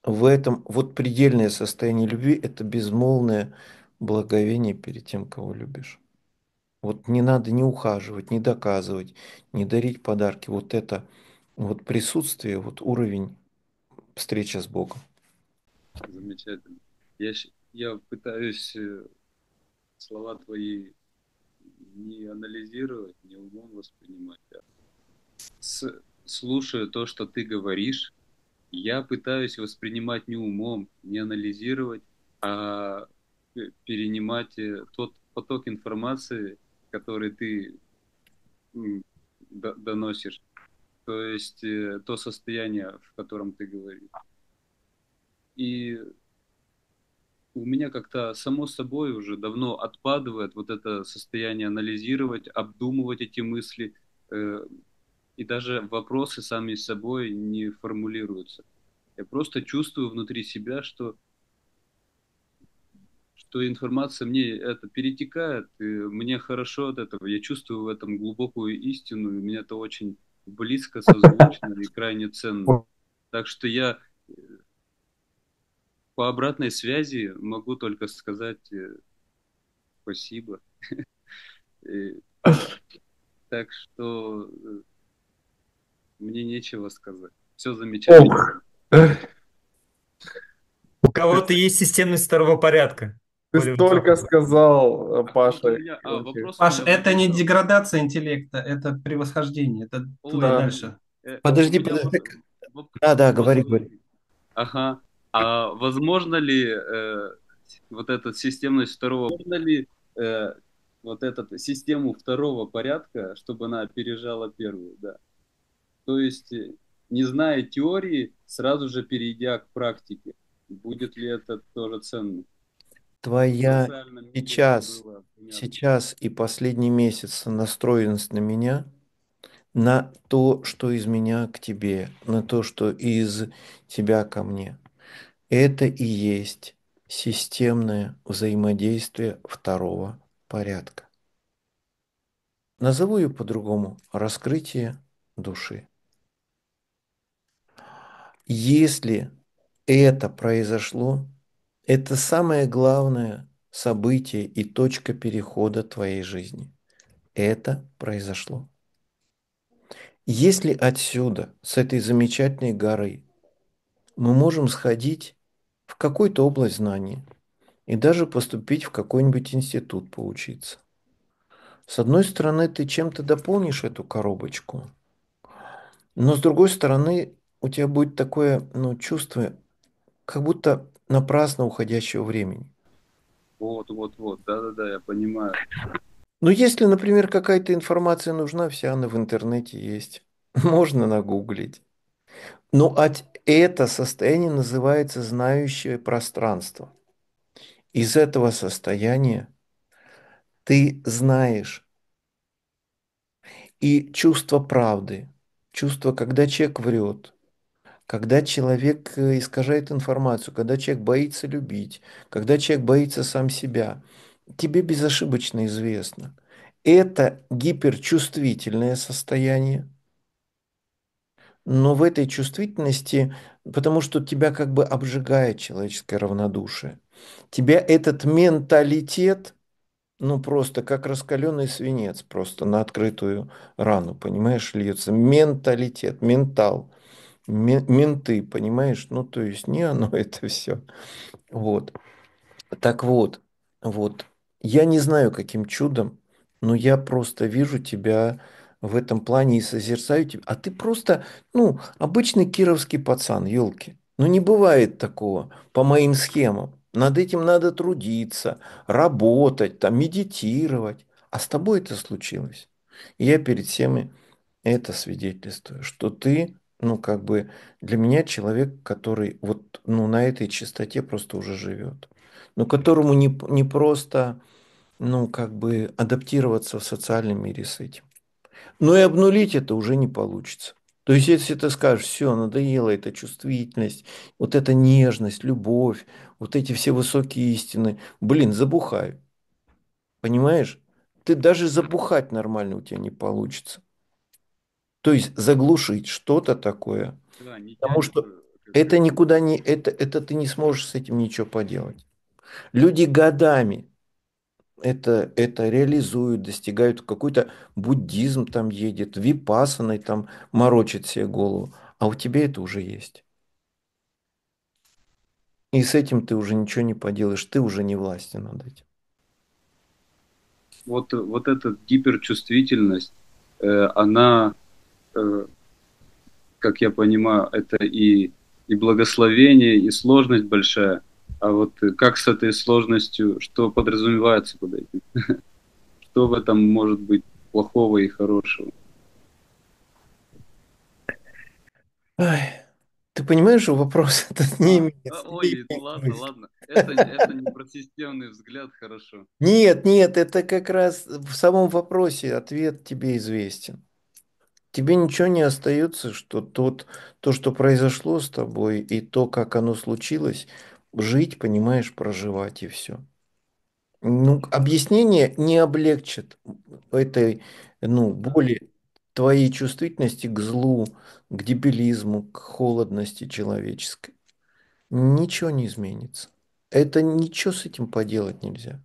[SPEAKER 2] В этом вот предельное состояние любви – это безмолвное благовение перед тем, кого любишь. Вот не надо не ухаживать, не доказывать, не дарить подарки. Вот это вот присутствие, вот уровень встречи с Богом.
[SPEAKER 7] Замечательно. Я, я пытаюсь э, слова твои не анализировать, не умом воспринимать. А с, слушая то, что ты говоришь, я пытаюсь воспринимать не умом, не анализировать, а э, перенимать э, тот поток информации, который ты доносишь, то есть э, то состояние, в котором ты говоришь. И у меня как-то само собой уже давно отпадывает вот это состояние анализировать, обдумывать эти мысли, э, и даже вопросы сами собой не формулируются. Я просто чувствую внутри себя, что то информация мне это перетекает, и мне хорошо от этого, я чувствую в этом глубокую истину, и мне это очень близко, созвучно и крайне ценно. Так что я э, по обратной связи могу только сказать э, спасибо. Э, так что мне нечего сказать. Все замечательно.
[SPEAKER 6] У кого-то есть системность второго порядка. Ты
[SPEAKER 5] столько сказал, э, а Паша.
[SPEAKER 2] А,
[SPEAKER 7] Паш, это
[SPEAKER 6] не деградация интеллекта, это превосхождение, это туда дальше.
[SPEAKER 7] Э,
[SPEAKER 2] подожди, подожди. Да, да, говори, говори.
[SPEAKER 7] Ага. А возможно ли э, вот эта системность второго, возможно ли э, вот эту систему второго порядка, чтобы она опережала первую, да? То есть, э, не зная теории, сразу же перейдя к практике, будет ли это тоже ценно?
[SPEAKER 2] Твоя сейчас, сейчас и последний месяц настроенность на меня, на то, что из меня к тебе, на то, что из тебя ко мне. Это и есть системное взаимодействие второго порядка. Назову ее по-другому – раскрытие души. Если это произошло, это самое главное событие и точка перехода твоей жизни. Это произошло. Если отсюда, с этой замечательной горы, мы можем сходить в какую-то область знаний и даже поступить в какой-нибудь институт поучиться. С одной стороны, ты чем-то дополнишь эту коробочку, но с другой стороны, у тебя будет такое ну, чувство, как будто напрасно уходящего времени.
[SPEAKER 7] Вот, вот, вот, да-да-да, я понимаю. Но
[SPEAKER 2] ну, если, например, какая-то информация нужна, вся она в интернете есть. Можно нагуглить. Ну, а это состояние называется знающее пространство. Из этого состояния ты знаешь. И чувство правды, чувство, когда человек врет, когда человек э, искажает информацию, когда человек боится любить, когда человек боится сам себя, тебе безошибочно известно. Это гиперчувствительное состояние, но в этой чувствительности, потому что тебя как бы обжигает человеческое равнодушие, тебя этот менталитет, ну просто как раскаленный свинец, просто на открытую рану, понимаешь, льется менталитет, ментал – менты, понимаешь? Ну, то есть не оно это все. Вот. Так вот, вот. Я не знаю, каким чудом, но я просто вижу тебя в этом плане и созерцаю тебя. А ты просто, ну, обычный кировский пацан, елки. Ну, не бывает такого по моим схемам. Над этим надо трудиться, работать, там, медитировать. А с тобой это случилось. И я перед всеми это свидетельствую, что ты ну, как бы для меня человек, который вот ну, на этой чистоте просто уже живет, но которому не, не просто, ну, как бы адаптироваться в социальном мире с этим. Но и обнулить это уже не получится. То есть, если ты скажешь, все, надоело эта чувствительность, вот эта нежность, любовь, вот эти все высокие истины, блин, забухаю. Понимаешь? Ты даже забухать нормально у тебя не получится. То есть заглушить что-то такое.
[SPEAKER 1] Да, потому что
[SPEAKER 2] э, это никуда не, это, это ты не сможешь с этим ничего поделать. Люди годами это, это реализуют, достигают какой-то буддизм там едет, випасаной там морочит себе голову, а у тебя это уже есть. И с этим ты уже ничего не поделаешь, ты уже не власти над этим.
[SPEAKER 7] Вот, вот эта гиперчувствительность, э, она Э, как я понимаю, это и, и благословение, и сложность большая. А вот как с этой сложностью, что подразумевается под этим? Что в этом может быть плохого и хорошего?
[SPEAKER 2] Ой, ты понимаешь, что вопрос этот не а, имеет. А, ой, ладно, ладно. Это, это не про
[SPEAKER 7] системный взгляд, хорошо.
[SPEAKER 2] Нет, нет, это как раз в самом вопросе ответ тебе известен. Тебе ничего не остается, что тот, то, что произошло с тобой, и то, как оно случилось, жить, понимаешь, проживать и все. Ну, объяснение не облегчит этой, ну, боли твоей чувствительности к злу, к дебилизму, к холодности человеческой. Ничего не изменится. Это ничего с этим поделать нельзя.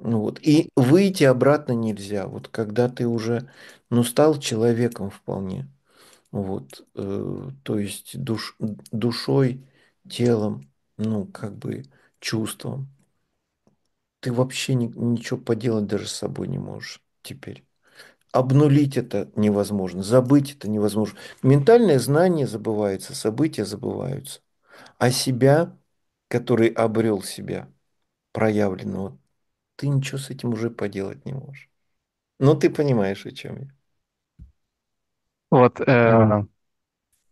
[SPEAKER 2] Ну вот. И выйти обратно нельзя. Вот когда ты уже но ну, стал человеком вполне. Вот, э, то есть душ, душой, телом, ну, как бы чувством. Ты вообще ни, ничего поделать даже с собой не можешь теперь. Обнулить это невозможно, забыть это невозможно. Ментальное знание забывается, события забываются. А себя, который обрел себя, проявленного, ты ничего с этим уже поделать не можешь. Но ну, ты понимаешь, о чем я.
[SPEAKER 3] Вот, э,
[SPEAKER 8] mm.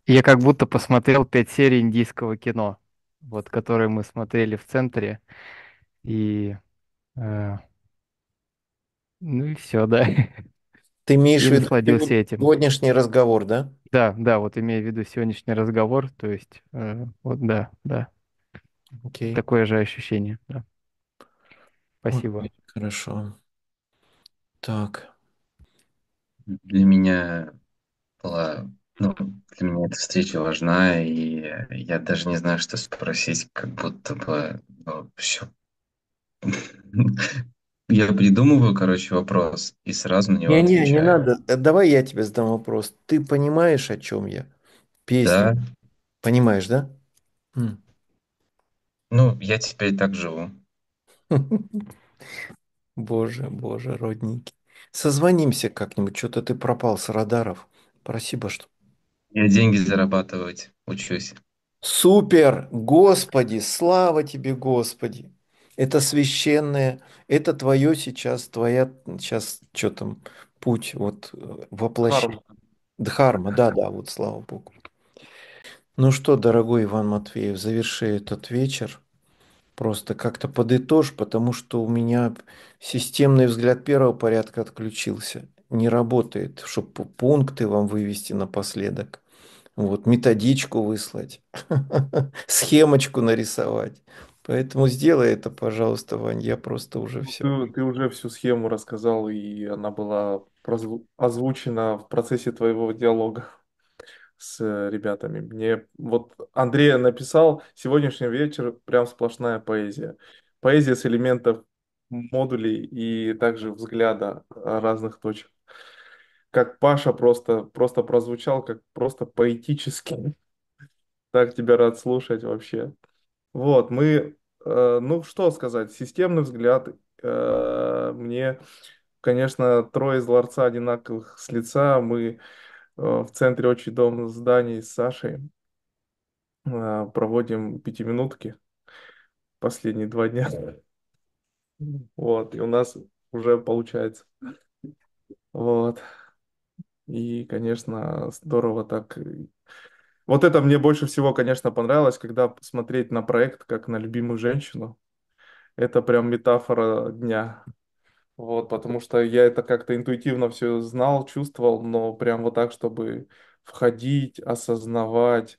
[SPEAKER 8] я как будто посмотрел пять серий индийского кино, вот, которые мы смотрели в центре, и, э,
[SPEAKER 2] ну и все, да. Ты имеешь в Я виду этим.
[SPEAKER 8] сегодняшний разговор, да? Да, да, вот имею в виду сегодняшний разговор, то есть, э,
[SPEAKER 2] вот, да, да, Окей. такое же ощущение, да. Спасибо. Окей, Хорошо. Так.
[SPEAKER 3] Для меня была, ну, для меня эта встреча важна, и я даже не знаю, что спросить, как будто бы, ну, все. Я придумываю, короче, вопрос и сразу на него не, отвечаю. Не, не
[SPEAKER 2] надо. Э, давай я тебе задам вопрос. Ты понимаешь, о чем я? Песня. Да. Понимаешь, да?
[SPEAKER 7] Ну, я теперь так живу.
[SPEAKER 2] Боже, боже, родники. Созвонимся как-нибудь. Что-то ты пропал с радаров. Спасибо, что...
[SPEAKER 3] Я деньги зарабатывать учусь.
[SPEAKER 2] Супер! Господи, слава тебе, Господи! Это священное, это твое сейчас, твоя сейчас, что там, путь, вот э, воплощение. Дхарма, да, да, вот слава Богу. Ну что, дорогой Иван Матвеев, заверши этот вечер. Просто как-то подытожь, потому что у меня системный взгляд первого порядка отключился не работает, чтобы пункты вам вывести напоследок, вот, методичку выслать, схемочку нарисовать. Поэтому сделай это, пожалуйста, Вань, я просто уже ну, все.
[SPEAKER 5] Ты, ты уже всю схему рассказал, и она была озвучена в процессе твоего диалога с ребятами. Мне вот Андрей написал, сегодняшний вечер прям сплошная поэзия. Поэзия с элементов модулей и также взгляда разных точек как Паша просто, просто прозвучал, как просто поэтически. Так тебя рад слушать вообще. Вот, мы, э, ну что сказать, системный взгляд э, мне, конечно, трое из ларца одинаковых с лица. Мы э, в центре очень дом зданий с Сашей э, проводим пятиминутки последние два дня. Вот, и у нас уже получается. Вот. И, конечно, здорово так. Э, вот это мне больше всего, конечно, понравилось, когда смотреть на проект как на любимую женщину. Это прям метафора дня. Вот, потому что я это как-то интуитивно все знал, чувствовал, но прям вот так, чтобы входить, осознавать.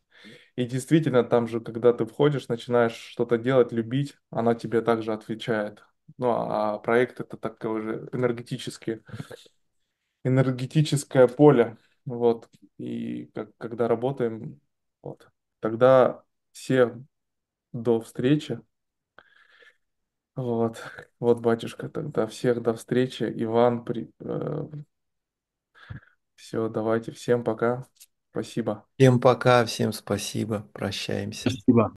[SPEAKER 5] И действительно, там же, когда ты входишь, начинаешь что-то делать, любить, она тебе также отвечает. Ну, а проект это такой же энергетический энергетическое поле, вот, и как, когда работаем, вот, тогда всем до встречи, вот, вот, батюшка, тогда всех до встречи, Иван, при, э, все, давайте, всем пока, спасибо.
[SPEAKER 2] Всем пока, всем спасибо, прощаемся. Спасибо.